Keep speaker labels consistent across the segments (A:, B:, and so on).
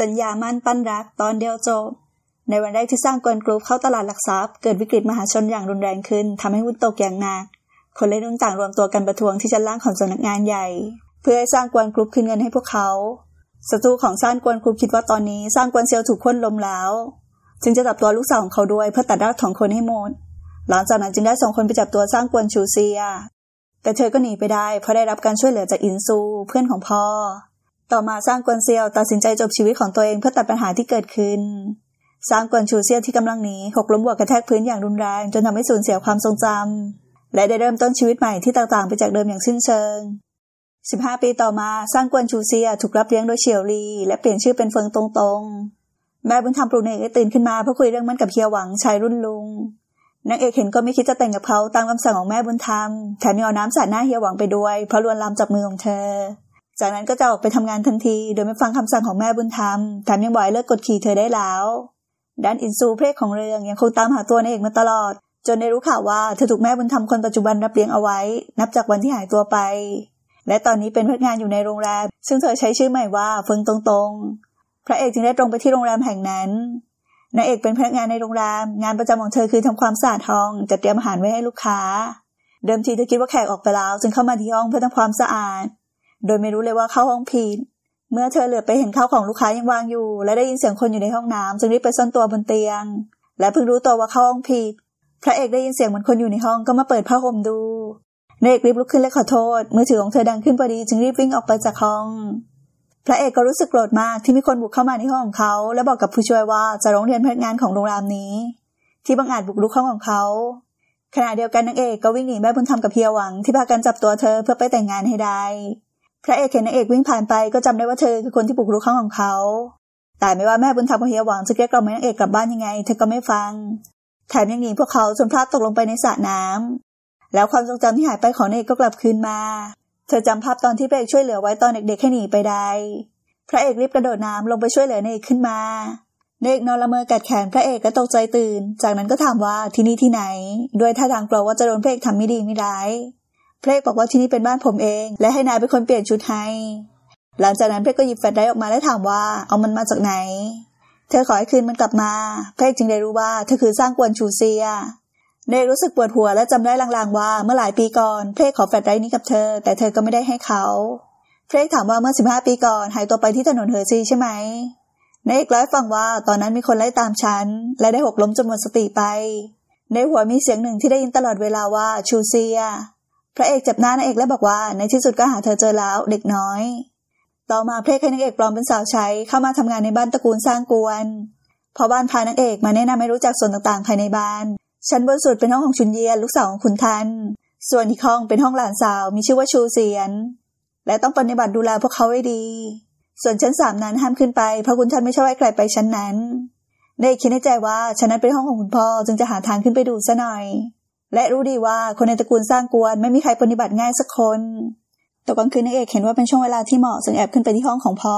A: สัญญามั่นปั้นรัก ตอนเดียวจบ ในวันแรกที่สร้างกลกรุ๊ปเข้าตลาดหลักทรัพย์ เกิดวิกฤตมหาชนอย่างรุนแรงขึ้น ทำให้หุ้นตกอย่างหนักคนเล่นหุ้นต่างรวมตัวกันประท้วงที่ชั้นล่างของสำนักงานใหญ่ เพื่อให้สร้างกวนกรุ๊ปคืนเงินให้พวกเขาศัตรูของสร้างกวนกรุ๊ปคิดว่าตอนนี้สร้างกวนเซียวถูกค้นล้มแล้ว จึงจะจับตัวลูกสาวของเขาด้วย เพื่อตัดรากของคนให้หมด หลังจากนั้นจึงได้ส่งคนไปจับตัวสร้างกวนชูเซียแต่เธอก็หนีไปได้เพราะได้รับการช่วยเหลือจากอินซูเพื่อนของพ่อต่อมาสร้างกวนเซียวตัดสินใจจบชีวิตของตัวเองเพื่อตัดปัญหาที่เกิดขึ้นสร้างกวนชูเซียวที่กำลังหนีหกล้มบวกกระแทกพื้นอย่างรุนแรงจนทำให้สูญเสียความทรงจำและได้เริ่มต้นชีวิตใหม่ที่ต่างๆไปจากเดิมอย่างสิ้นเชิง 15 ปีต่อมาสร้างกวนชูเซียถูกรับเลี้ยงโดยเฉียวลีและเปลี่ยนชื่อเป็นเฟิงตรงงแม่บุญธรรมปรุเอกตื่นขึ้นมาเพื่อคุยเรื่องมันกับเฮียหวังชายรุ่นลุงนางเอกเห็นก็ไม่คิดจะแต่งกับเขาตามคำสั่งของแม่บุญธรรมแถมยังเอาน้ำสาดหน้าเฮียหวังไปด้วยเพราะลวนลามจับมือของเธอจากนั้นก็จะออกไปทำงานทันทีโดยไม่ฟังคำสั่งของแม่บุญธรรม แถมยังบ่อยเลิกกดขี่เธอได้แล้วด้านอินซูเพลกของเรืองยังคงตามหาตัวนายเอกมาตลอด จนได้รู้ข่าวว่า เธอถูกแม่บุญธรรมคนปัจจุบันรับเลี้ยงเอาไว้ นับจากวันที่หายตัวไป และตอนนี้เป็นพนักงานอยู่ในโรงแรม ซึ่งเธอใช้ชื่อใหม่ว่าเฟิงตรงตรงพระเอกจึงได้ตรงไปที่โรงแรมแห่งนั้น นายเอกเป็นพนักงานในโรงแรมงานประจำของเธอคือทำความสะอาดห้องจัดเตรียมอาหารไว้ให้ลูกค้า เดิมทีเธอคิดว่าแขกออกไปแล้วจึงเข้ามาที่ห้องเพื่อทำความสะอาดโดยไม่รู้เลยว่าเข้าห้องพีนเมื่อเธอเหลือไปเห็นข้าวของลูกค้ายังวางอยู่ และได้ยินเสียงคนอยู่ในห้องน้ำจึงรีบไปซ่อนตัวบนเตียง และเพิ่งรู้ตัวว่าเข้าห้องผีดพระเอกได้ยินเสียงเหมือนคนอยู่ในห้องก็มาเปิดผ้าห่มดู นายเอกรีบลุกขึ้นและขอโทษมือถือของเธอดังขึ้นพอดี จึงรีบวิ่งออกไปจากห้อง พระเอกก็รู้สึกโกรธมากที่มีคนบุกเข้ามาในห้องของเขา และบอกกับผู้ช่วยว่าจะร้องเรียนพนักงานของโรงแรมนี้ ที่บังอาจบุกรุกห้องของเขา ขณะเดียวกันนางเอกก็วิ่งหนีแม่บุญธรรมกับเพียหวังที่พากันจับตัวเธอเพื่อไปแต่งงานให้ได้พระเอกเห็นนางเอกวิ่งผ่านไปก็จำได้ว่าเธอคือคนที่ปลุกรุกข้างของเขา แต่ไม่ว่าแม่บุญธรรมกองเฮียหวัง จะเกลี้ยกล่อมหนางเอกกลับบ้านยังไงเธอก็ไม่ฟัง แถมยังหนีพวกเขาจนพลาดตกลงไปในสระน้ำ แล้วความทรงจำที่หายไปของนางเอกก็กลับคืนมา เธอจำภาพตอนที่พระเอกช่วยเหลือไว้ตอนเด็กๆให้หนีไปได้ พระเอกรีบกระโดดน้ำลงไปช่วยเหลือนางเอกขึ้นมาเด็กนอนละเมอกัดแขนพระเอกก็ตกใจตื่น จากนั้นก็ถามว่าที่นี่ที่ไหน ด้วยท่าทางกลัวว่าจะโดนพระเอกทำไม่ดีไม่ร้ายเพลกบอกว่าที่นี่เป็นบ้านผมเอง และให้นายเป็นคนเปลี่ยนชุดให้ หลังจากนั้นเพลกก็หยิบแฟลชไดร์ออกมาและถามว่าเอามันมาจากไหน เธอขอให้คืนมันกลับมา เพลกจึงได้รู้ว่าเธอคือสร้างกวนชูเซียเนยรู้สึกปวดหัวและจำได้ลางๆว่าเมื่อหลายปีก่อนเพลกขอแฟลชไดร์นี้กับเธอ แต่เธอก็ไม่ได้ให้เขา เพลกถามว่าเมื่อ 15 ปีก่อนหายตัวไปที่ถนนเฮอร์ซีใช่ไหมนยเอกเล่าฟังว่าตอนนั้นมีคนไล่ตามฉันและได้หกล้มจนหมดสติไป ในหัวมีเสียงหนึ่งที่ได้ยินตลอดเวลาว่าชูเซียพระเอกจับหน้านางเอกและบอกว่าในที่สุดก็หาเธอเจอแล้วเด็กน้อย ต่อมาเพลกให้นางเอกปลอมเป็นสาวใช้เข้ามาทำงานในบ้านตระกูลสร้างกวนพอบ้านพานางเอกมาแนะนำให้รู้จักส่วนต่างๆภายในบ้าน ชั้นบนสุดเป็นห้องของชุนเยียนลูกสาวของขุนทัน ส่วนอีกห้องเป็นห้องหลานสาว มีชื่อว่าชูเสียน และต้องปฏิบัติดูแลพวกเขาให้ดี ส่วนชั้นสามนั้นห้ามขึ้นไปเพราะคุณทันไม่ชอบให้ใครไปชั้นนั้นในคิดในใจว่าชั้นนั้นเป็นห้องของคุณพ่อจึงจะหาทางขึ้นไปดูซะหน่อยและรู้ดีว่าคนในตระกูลสร้างกวนไม่มีใครปฏิบัติง่ายสักคน ตกกลางคืนนางเอกเห็นว่าเป็นช่วงเวลาที่เหมาะจึงแอบขึ้นไปที่ห้องของพอ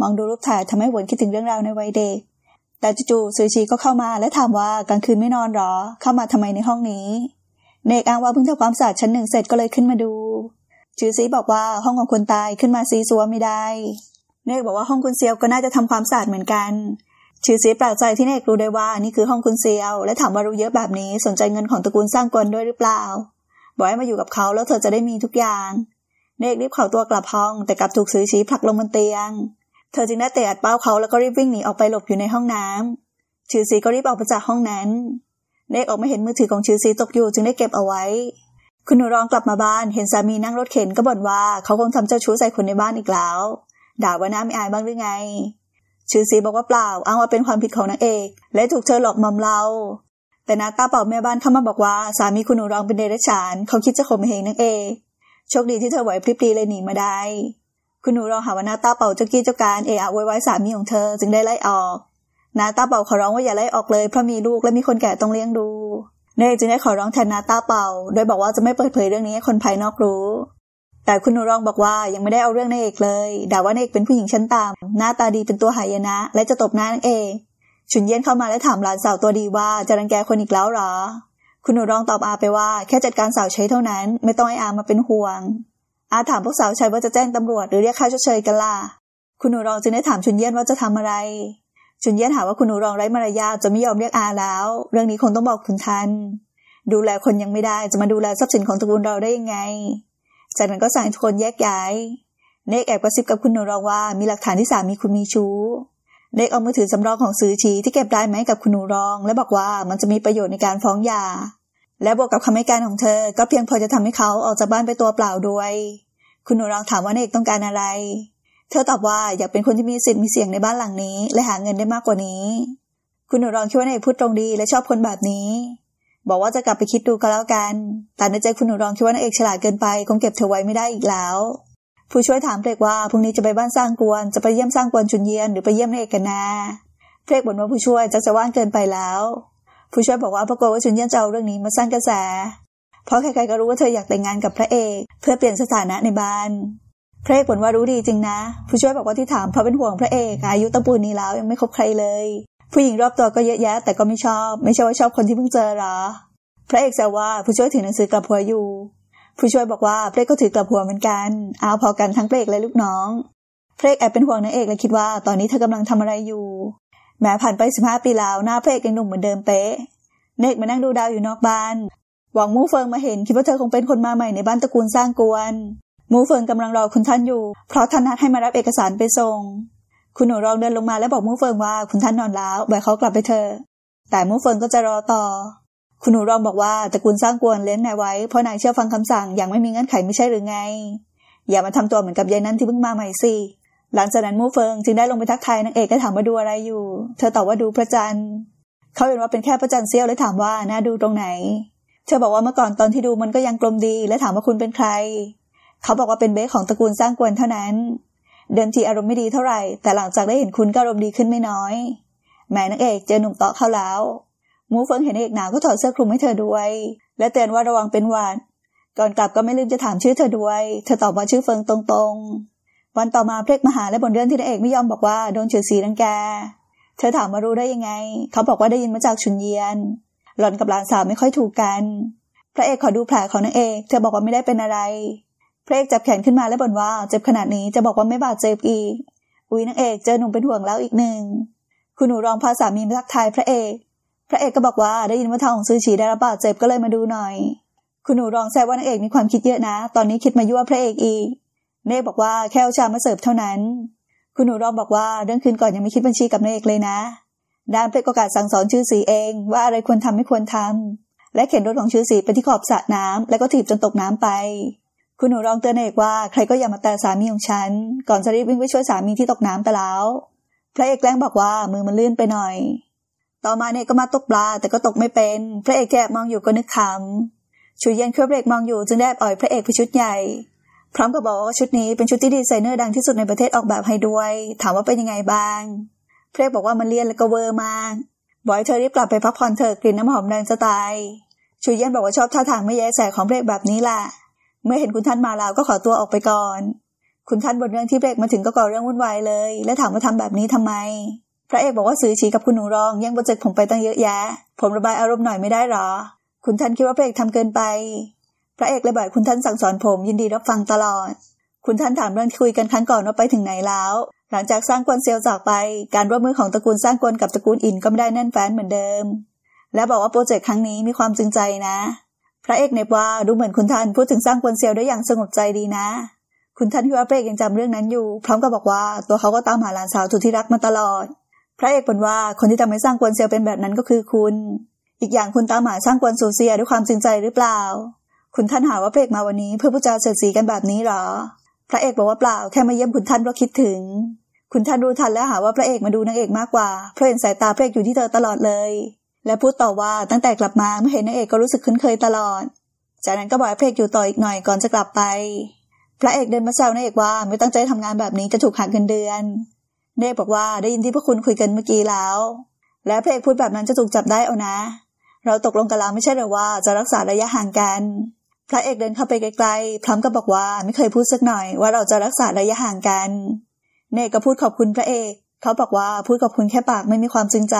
A: มองดูรูปถ่ายทำให้หวนคิดถึงเรื่องราวในวัยเด็ก แต่จู่ๆซูชีก็เข้ามา และถามว่ากลางคืนไม่นอนหรอเข้ามาทำไมในห้องนี้ เนกอ้างว่าเพิ่งทำความสะอาดชั้นหนึ่งเสร็จก็เลยขึ้นมาดู จือซีบอกว่าห้องของคนตายขึ้นมาซีซัวไม่ได้เนกบอกว่าห้องคุณเซียวก็น่าจะทำความสะอาดเหมือนกันชื่อเสียแปลกใจที่เอกรู้ได้ว่านี่คือห้องคุณเซียวและถามว่ารู้เยอะแบบนี้สนใจเงินของตระกูลสร้างกวนด้วยหรือเปล่าบอกให้มาอยู่กับเขาแล้วเธอจะได้มีทุกอย่างเอกรีบเข่าตัวกลับห้องแต่กลับถูกซื้อชี้ผลักลงบนเตียง เธอจึงได้เตะอัดเป้าเขาแล้วก็รีบวิ่งหนีออกไปหลบอยู่ในห้องน้ำชื่อซีก็รีบออกไปจากห้องนั้นเอกออกมาเห็นมือถือของชื่อซีตกอยู่จึงได้เก็บเอาไว้ คุณหนูรองกลับมาบ้านเห็นสามีนั่งรถเข็นก็บ่นว่าเขาคงทำเจ้าชู้ใส่คนในบ้านอีกแล้วด่าว่าน้าไม่อายบ้างหรือไงชื่อซีบอกว่าเปล่าอ้างว่าเป็นความผิดของนางเอก และถูกเธอหลอกมอมเราแต่นาตาเป่าแม่บ้านเข้ามาบอกว่าสามีคุณหนูรองเป็นเดรัจฉานเขาคิดจะข่มเหงนางเอกโชคดีที่เธอไหวพริบดีเลยหนีมาได้ คุณหนูรองหาว่านาตาเป่าเจ้ากี้เจ้าการเอะอะไว้ไว้สามีของเธอจึงได้ไล่ออก นาตาเป่าขอร้องว่าอย่าไล่ออกเลยเพราะมีลูกและมีคนแก่ต้องเลี้ยงดูเนยจึงได้ขอร้องแทนนาตาเป่าโดยบอกว่าจะไม่เปิดเผยเรื่องนี้ให้คนภายนอกรู้แต่คุณหนูรองบอกว่ายังไม่ได้เอาเรื่องนายเอกเลย ด่าว่านายเอกเป็นผู้หญิงชั้นต่ำ หน้าตาดีเป็นตัวหายนะและจะตบหน้านางเอกชุนเย็นเข้ามาและถามหลานสาวตัวดีว่าจะรังแกคนอีกแล้วหรอ คุณหนูรองตอบอาไปว่าแค่จัดการสาวใช้เท่านั้น ไม่ต้องให้อามาเป็นห่วง อาถามพวกสาวใช้ว่าจะแจ้งตำรวจหรือเรียกค่าชดเชยกันล่ะ คุณหนูรองจึงได้ถามชุนเย็นว่าจะทำอะไร ชุนเย็นหาว่าคุณหนูรองไร้มารยาทจะไม่ยอมเรียกอาแล้ว เรื่องนี้คงต้องบอกคุณทัน ดูแลคนยังไม่ได้จะมาดูแลทรัพย์สินของตระกูลเราได้ยังไงจากนั้นก็สั่งทุกคนแยกย้ายเนกแอบกระซิบกับคุณนรอง ว่ามีหลักฐานที่สามีคุณมีชู้เนกเอามือถือสำรองของซื้อชีที่เก็บได้ไหมกับคุณนูรอง และบอกว่ามันจะมีประโยชน์ในการฟ้องหย่า และบวกกับคำให้การของเธอก็เพียงพอจะทำให้เขาออกจากบ้านไปตัวเปล่าด้วย คุณนูรอง ถามว่าเนกต้องการอะไร เธอตอบว่าอยากเป็นคนที่มีสิทธิ์มีเสียงในบ้านหลังนี้ และหาเงินได้มากกว่านี้ คุณนูรองคิดว่าเนกพูดตรงดีและชอบคนแบบนี้บอกว่าจะกลับไปคิดดูก็แล้วกัน แต่ในใจคุณหนูรองคิดว่านางเอกฉลาดเกินไป คงเก็บเธอไว้ไม่ได้อีกแล้ว ผู้ช่วยถามเพลกว่าพรุ่งนี้จะไปบ้านสร้างกวนจะไปเยี่ยมสร้างกวนชุนเยียนหรือไปเยี่ยมนางเอกกันนาเพลกบ่นว่าผู้ช่วยจะจะว่างเกินไปแล้ว ผู้ช่วยบอกว่าปรากฏว่าชุนเยียนจะเอาเรื่องนี้มาสร้างกระแส เพราะใครๆก็รู้ว่าเธออยากแต่งงานกับพระเอกเพื่อเปลี่ยนสถานะในบ้านพลเกบ่นว่ารู้ดีจริงนะ ผู้ช่วยบอกว่าที่ถามเพราะเป็นห่วงพระเอกอายุตะปูนนี้แล้วยังไม่คบใครเลยผู้หญิงรอบตัวก็เยอะแยะแต่ก็ไม่ชอบไม่ใช่ว่าชอบคนที่เพิ่งเจอหรอ พระเอกแซวว่าผู้ช่วยถือหนังสือกลับหัวอยู่ ผู้ช่วยบอกว่าพระเอกก็ถือกลับหัวเหมือนกันเอาพอกันทั้งพระเอกและลูกน้องพระเอกแอบเป็นห่วงนางเอกเลยคิดว่า ตอนนี้เธอกำลังทำอะไรอยู่ แม้ผ่านไปสิบห้าปีแล้วหน้าพระเอกยังหนุ่มเหมือนเดิมเป๊ะเนกมานั่งดูดาวอยู่นอกบ้าน หวังมูเฟิงมาเห็นคิดว่าเธอคงเป็นคนมาใหม่ในบ้านตระกูลสร้างกวน มูเฟิงกำลังรอคุณท่านอยู่ เพราะท่านนัดให้มารับเอกสารไปส่งคุณหนูรองเดินลงมาแล้วบอกมู่เฟิงว่าคุณท่านนอนแล้วบ่อยเขากลับไปเถอะแต่มู่เฟิงก็จะรอต่อ คุณหนูรองบอกว่าตระกูลสร้างกวนเล่้นายไว้เพราะนายเชื่อฟังคำสั่งอย่างไม่มีเงื่อนไขไม่ใช่หรือไง อย่ามาทำตัวเหมือนกับยายนั่นที่เพิ่งมาใหม่สิหลังจากนั้นมู่เฟิง จึงได้ลงไปทักทายนางเอกและถามว่าดูอะไรอยู่ เธอตอบว่าดูพระจันทร์เขาเห็นว่าเป็นแค่พระจันทร์เสี้ยวเลยถามว่าน่าดูตรงไหน เธอบอกว่าเมื่อก่อนตอนที่ดูมันก็ยังกลมดีและถามว่าคุณเป็นใคร เขาบอกว่าเป็นเบสของตระกูลสร้างกวนเท่านั้นเดิมทีอารมณ์ไม่ดีเท่าไหร่ แต่หลังจากได้เห็นคุณก็อารมณ์ดีขึ้นไม่น้อย แม่นางเอกเจอหนุ่มเตาะเข้าแล้ว มูเฟิงเห็นเอกหนาวก็ถอดเสื้อคลุมให้เธอด้วย และเตือนว่าระวังเป็นหวัด ก่อนกลับก็ไม่ลืมจะถามชื่อเธอด้วย เธอตอบว่าชื่อเฟิงตรงๆ วันต่อมาเพลกมาหาและบนเรื่องที่นางเอกไม่ยอมบอกว่าโดนเฉียสีรังแก เธอถามมารู้ได้ยังไง เขาบอกว่าได้ยินมาจากชุนเยียน หล่อนกับหลานสาวไม่ค่อยถูกกัน พระเอกขอดูแผลของนางเอก เธอบอกว่าไม่ได้เป็นอะไรพรเกจับแขนขึ้นมาและบ่นว่าเจ็บขนาดนี้จะบอกว่าไม่บาดเจ็บอีกอุ้ยนางเอกเจอหนุ่มเป็นห่วงแล้วอีกหนึ่ง คุณหนูรองพาสามีมาทักทายพระเอก พระเอกก็บอกว่าได้ยินว่าทางของซฉีได้รับบาดเจ็บก็เลยมาดูหน่อย คุณหนูรองแซวว่านางเอกมีความคิดเยอะนะ ตอนนี้คิดมายั่วพระเอกอีกเนกบอกว่าแค่เอาชามาเสิร์ฟเท่านั้น คุณหนูรองบอกว่าเรื่องคืนก่อนยังไม่คิดบัญชีกับนางเอกเลยนะ ด้านเพลรก็กาศสั่งสอนชื่อสีเอง ว่าอะไรควรทำไม่ควรทำและเข็นรถของชื่อสีไปที่ขอบสระน้ำแล้วก็ถีบจนตกน้ำไปคุณหนูร้องเตือนเอกว่าใครก็อย่ามาแตะสามีของฉันก่อนจะรีบวิ่งไปช่วยสามีที่ตกน้ำไปแล้วพระเอกแกล้งบอกว่ามือมันลื่นไปหน่อย ต่อมาเนกก็มาตกปลาแต่ก็ตกไม่เป็น พระเอกแอบมองอยู่ก็นึกขำชุดเย็นเครือเบรกมองอยู่จึงได้อ่อยพระเอกไปชุดใหญ่พร้อมกับบอกว่าชุดนี้เป็นชุดที่ดีไซเนอร์ดังที่สุดในประเทศออกแบบให้ด้วยถามว่าเป็นยังไงบ้างพระเอกบอกว่ามันเลี่ยนแล้วก็เวอร์มากบอกให้เธอรีบกลับไปพักผ่อนเถอะกลิ่นน้ำหอมแรงสไตล์ชูเย็นบอกว่าชอบท่าทางไม่แยแสของพระเอกแบบนี้แหละเมื่อเห็นคุณท่านมาแล้วก็ขอตัวออกไปก่อน คุณท่านบนเรื่องที่เบรกมาถึงก็ก่อเรื่องวุ่นวายเลย และถามว่าทำแบบนี้ทำไม พระเอกบอกว่าซื้อฉีกับคุณหนูรองยังโปรเจกต์ผมไปตั้งเยอะแยะ ผมระบายอารมณ์หน่อยไม่ได้หรอ คุณท่านคิดว่าพระเอกทำเกินไป พระเอกเลยบอกคุณท่านสั่งสอนผมยินดีรับฟังตลอด คุณท่านถามเรื่องที่คุยกันครั้งก่อนว่าไปถึงไหนแล้ว หลังจากสร้างกวนเซลจากไป การร่วมมือของตระกูลสร้างกวนกับตระกูลอินก็ไม่ได้แน่นแฟ้นเหมือนเดิม และบอกว่าโปรเจกต์ครั้งนี้มีความจริงใจนะพระเอกเนบว่าดูเหมือนคุณท่านพูดถึงสร้างกวนเซียวได้อย่างสงบใจดีนะ คุณท่านฮิวอาเปกยังจำเรื่องนั้นอยู่ พร้อมกับบอกว่าตัวเขาก็ตามหาหลานสาวทุที่รักมาตลอด พระเอกบ่นว่าคนที่ทำให้สร้างกวนเซียวเป็นแบบนั้นก็คือคุณ อีกอย่างคุณตามหาสร้างกวนโซเซียด้วยความจริงใจหรือเปล่า คุณท่านหาว่าเพกมาวันนี้ เพื่อพูดจาเสียดสีกันแบบนี้หรอ พระเอกบอกว่าเปล่าแค่มาเยี่ยมคุณท่านเพราะคิดถึง คุณท่านรู้ทันและหาว่าพระเอกมาดูนางเอกมากกว่า เพราะเห็นสายตาพระเอกอยู่ที่เธอตลอดเลยและพูดต่อว่าตั้งแต่กลับมาเมื่อเห็นนางเอกก็รู้สึกคุ้นเคยตลอด จากนั้นก็บอกให้พระเอกอยู่ต่ออีกหน่อยก่อนจะกลับไป พระเอกเดินมาแซวนางเอกว่าไม่ตั้งใจทำงานแบบนี้จะถูกหักเงินเดือนนางเอกบอกว่าได้ยินที่พวกคุณคุยกันเมื่อกี้แล้ว และพระเอกพูดแบบนั้นจะถูกจับได้เอานะ เราตกลงกันแล้วไม่ใช่หรือว่าจะรักษาระยะห่างกัน พระเอกเดินเข้าไปไกลๆพร้อมกับบอกว่าไม่เคยพูดสักหน่อยว่าเราจะรักษาระยะห่างกัน เนกก็พูดขอบคุณพระเอกเขาบอกว่าพูดขอบคุณแค่ปากไม่มีความจริงใจ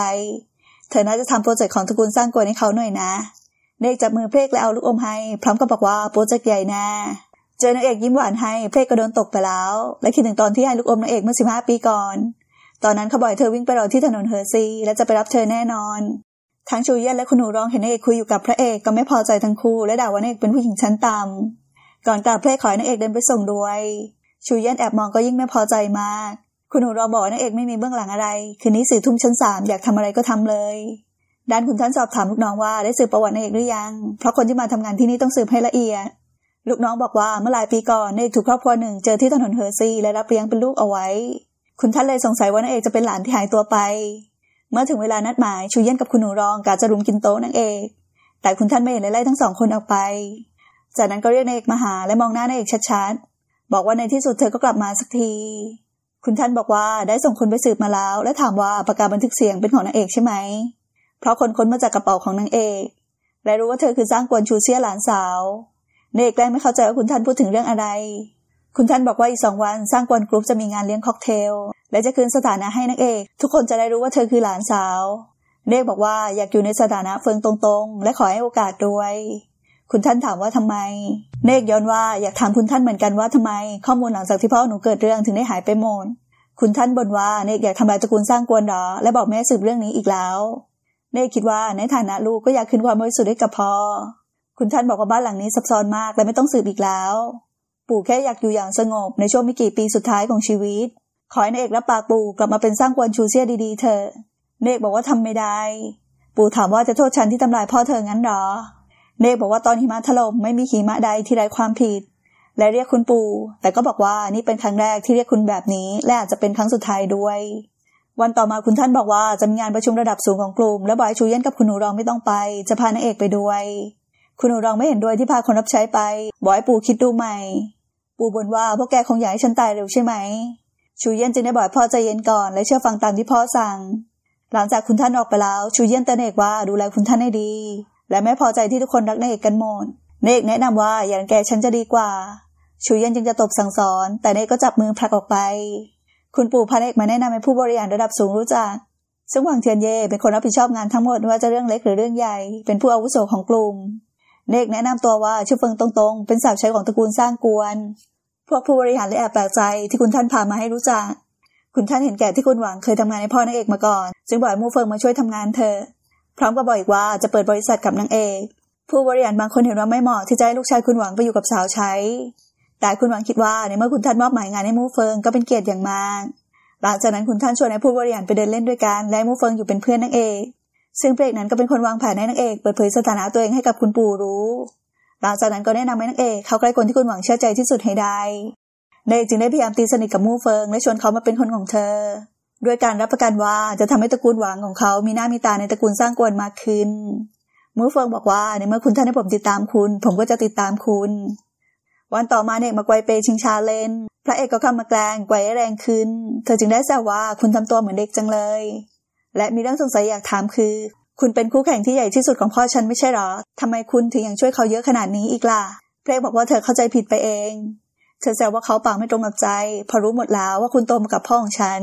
A: เธอน่าจะทำโปรเจกต์ของตระกูลสร้างกวนให้เขาหน่อยนะเนกจับมือเพลกและเอาลูกอมให้พร้อมกับบอกว่าโปรเจกต์ใหญ่นะเจอนางเอกยิ้มหวานให้ เพลกก็โดนตกไปแล้ว และคิดถึงตอนที่ให้ลูกอมนางเอกเมื่อสิบห้าปีก่อน ตอนนั้นเขาบ่อยเธอวิ่งไปรอที่ถนนเฮอร์ซีและจะไปรับเธอแน่นอน ทั้งชูเย่นและคุณหนูร้องเห็นนางเอกคุยอยู่กับพระเอกก็ไม่พอใจทั้งคู่และด่าว่านางเอกเป็นผู้หญิงชั้นต่ำก่อนกลับเพลขอให้นางเอกเดินไปส่งด้วย ชูเย่นแอบมองก็ยิ่งไม่พอใจมากคุณหนูรอบอกนางเอกไม่มีเบื้องหลังอะไร คืนนี้สี่ทุ่มชั้นสามอยากทำอะไรก็ทำเลย ด้านคุณท่านสอบถามลูกน้องว่าได้สืบประวัตินางเอกหรือยัง เพราะคนที่มาทำงานที่นี่ต้องสืบให้ละเอียด ลูกน้องบอกว่าเมื่อหลายปีก่อนนางเอกถูกครอบครัวหนึ่งเจอที่ถนนเฮอร์ซีและรับเลี้ยงเป็นลูกเอาไว้ คุณท่านเลยสงสัยว่านางเอกจะเป็นหลานที่หายตัวไป เมื่อถึงเวลานัดหมายชูเย็นกับคุณหนูรองกาจะรุมกินโต๊ะนางเอก แต่คุณท่านไม่เห็นเลยไล่ทั้งสองคนออกไป จากนั้นก็เรียกนางเอกมาหาและมองหน้านางเอกชัดๆ บอกว่าในที่สุดเธอก็กลับมาสักทีคุณท่านบอกว่าได้ส่งคนไปสืบมาแล้ว และถามว่าปากกาบันทึกเสียงเป็นของนางเอกใช่ไหม เพราะคนค้นมาจากกระเป๋าของนางเอก และรู้ว่าเธอคือสร้างกวนชูเซียหลานสาวนางเอกแกล้งไม่เข้าใจว่าคุณท่านพูดถึงเรื่องอะไร คุณท่านบอกว่าอีกสองวันสร้างกวนกรุ๊ปจะมีงานเลี้ยงค็อกเทลและจะคืนสถานะให้นางเอกทุกคนจะได้รู้ว่าเธอคือหลานสาวเนกบอกว่าอยากอยู่ในสถานะเฟิงตรงๆ และขอให้โอกาสด้วยคุณท่านถามว่าทำไมเนกย้อนว่าอยากถามคุณท่านเหมือนกันว่าทำไม ข้อมูลหลังจากที่พ่อหนูเกิดเรื่องถึงได้หายไปหมดคุณท่านบ่นว่าเนกอยากทำลายตระกูลสร้างกวนหรอและบอกแม่สืบเรื่องนี้อีกแล้ว เนกคิดว่าในฐานะลูกก็อยากคืนความบริสุทธิ์ให้กับพ่อคุณท่านบอกว่าบ้านหลังนี้ซับซ้อนมากและไม่ต้องสืบอีกแล้ว ปู่แค่อยากอยู่อย่างสงบในช่วงไม่กี่ปีสุดท้ายของชีวิต ขอให้นเอกรับปากปู่กลับมาเป็นสร้างกวนชูเซียดีๆเถอะเนกบอกว่าทำไม่ได้ ปู่ถามว่าจะโทษฉันที่ทำลายพ่อเธองั้นหรอเนบอกว่าตอนหิมะถล่มไม่มีหิมะใดที่ไร้ความผิด และเรียกคุณปู่แต่ก็บอกว่านี่เป็นครั้งแรกที่เรียกคุณแบบนี้และอาจจะเป็นครั้งสุดท้ายด้วย วันต่อมาคุณท่านบอกว่าจะมีงานประชุมระดับสูงของกลุ่มและบอยชูเย็นกับคุณหนูรองไม่ต้องไป จะพานางเอกไปด้วย คุณหนูรองไม่เห็นด้วยที่พาคนรับใช้ไป บอยปู่คิดดูใหม่ ปู่บ่นว่าพวกแกคงอยากให้ฉันตายเร็วใช่ไหม ชูเย็นจึงได้บอกพ่อใจเย็นก่อนและเชื่อฟังตามที่พ่อสั่ง หลังจากคุณท่านออกไปแล้วชูเย็นตะเนกว่าดูแลคุณท่านให้ดีและไม่พอใจที่ทุกคนรักนายเอกกันหมดนายเอกแนะนำว่าอย่างแกฉันจะดีกว่า ชูเย็นจึงจะตบสั่งสอน แต่นายก็จับมือผลักออกไป คุณปู่พานเอกมาแนะนำให้ผู้บริหารระดับสูงรู้จัก ซึ่งหวังเทียนเย่เป็นคนรับผิดชอบงานทั้งหมดว่าจะเรื่องเล็กหรือเรื่องใหญ่ เป็นผู้อาวุโสของกลุ่มนายเอกแนะนำตัวว่าชื่อเฟิงตรงๆ เป็นสาวใช้ของตระกูลสร้างกวน พวกผู้บริหารเลยแอบแปลกใจที่คุณท่านพามาให้รู้จัก คุณท่านเห็นแก่ที่คุณหวังเคยทำงานในพ่อนายเอกมาก่อนจึงบอกมูเฟิงมาช่วยทำงานเธอพร้อมกับบอกอีกว่าจะเปิดบริษัทกับนางเอกผู้บริหารบางคนเห็นว่าไม่เหมาะที่จะให้ลูกชายคุณหวังไปอยู่กับสาวใช้ แต่คุณหวังคิดว่าในเมื่อคุณท่านมอบหมายงานให้มูเฟิงก็เป็นเกียรติอย่างมาก หลังจากนั้นคุณท่านชวนให้ผู้บริหารไปเดินเล่นด้วยกัน และมูเฟิงอยู่เป็นเพื่อนนางเอกซึ่งเพรกนั้นก็เป็นคนวางแผนให้นางเอกเปิดเผยสถานะตัวเองให้กับคุณปู่รู้ หลังจากนั้นก็แนะนำให้นางเอกเข้าใกล้คนที่คุณหวังเชื่อใจที่สุดให้ได้นเอกจึงได้พยายามตีสนิทกับมูเฟิงและชวนเขามาเป็นคนของเธอด้วยการรับประกันว่าจะทำให้ตระกูลหวังของเขามีหน้ามีตาในตระกูลสร้างกวนมากขึ้นมูเฟิงบอกว่าในเมื่อคุณท่านให้ผมติดตามคุณ ผมก็จะติดตามคุณ วันต่อมาเอกมาไกวเปชิงชาเลน พระเอกก็เข้ามาแกล้งไกวแรงขึ้น เธอจึงได้แซวว่าคุณทำตัวเหมือนเด็กจังเลย และมีเรื่องสงสัยอยากถามคือ คุณเป็นคู่แข่งที่ใหญ่ที่สุดของพ่อฉันไม่ใช่หรอ ทำไมคุณถึงยังช่วยเขาเยอะขนาดนี้อีกล่ะ เพลงบอกว่าเธอเข้าใจผิดไปเอง เธอแซวว่าเขาปากไม่ตรงกับใจ พอรู้หมดแล้วว่าคุณโตมากับพ่อของฉัน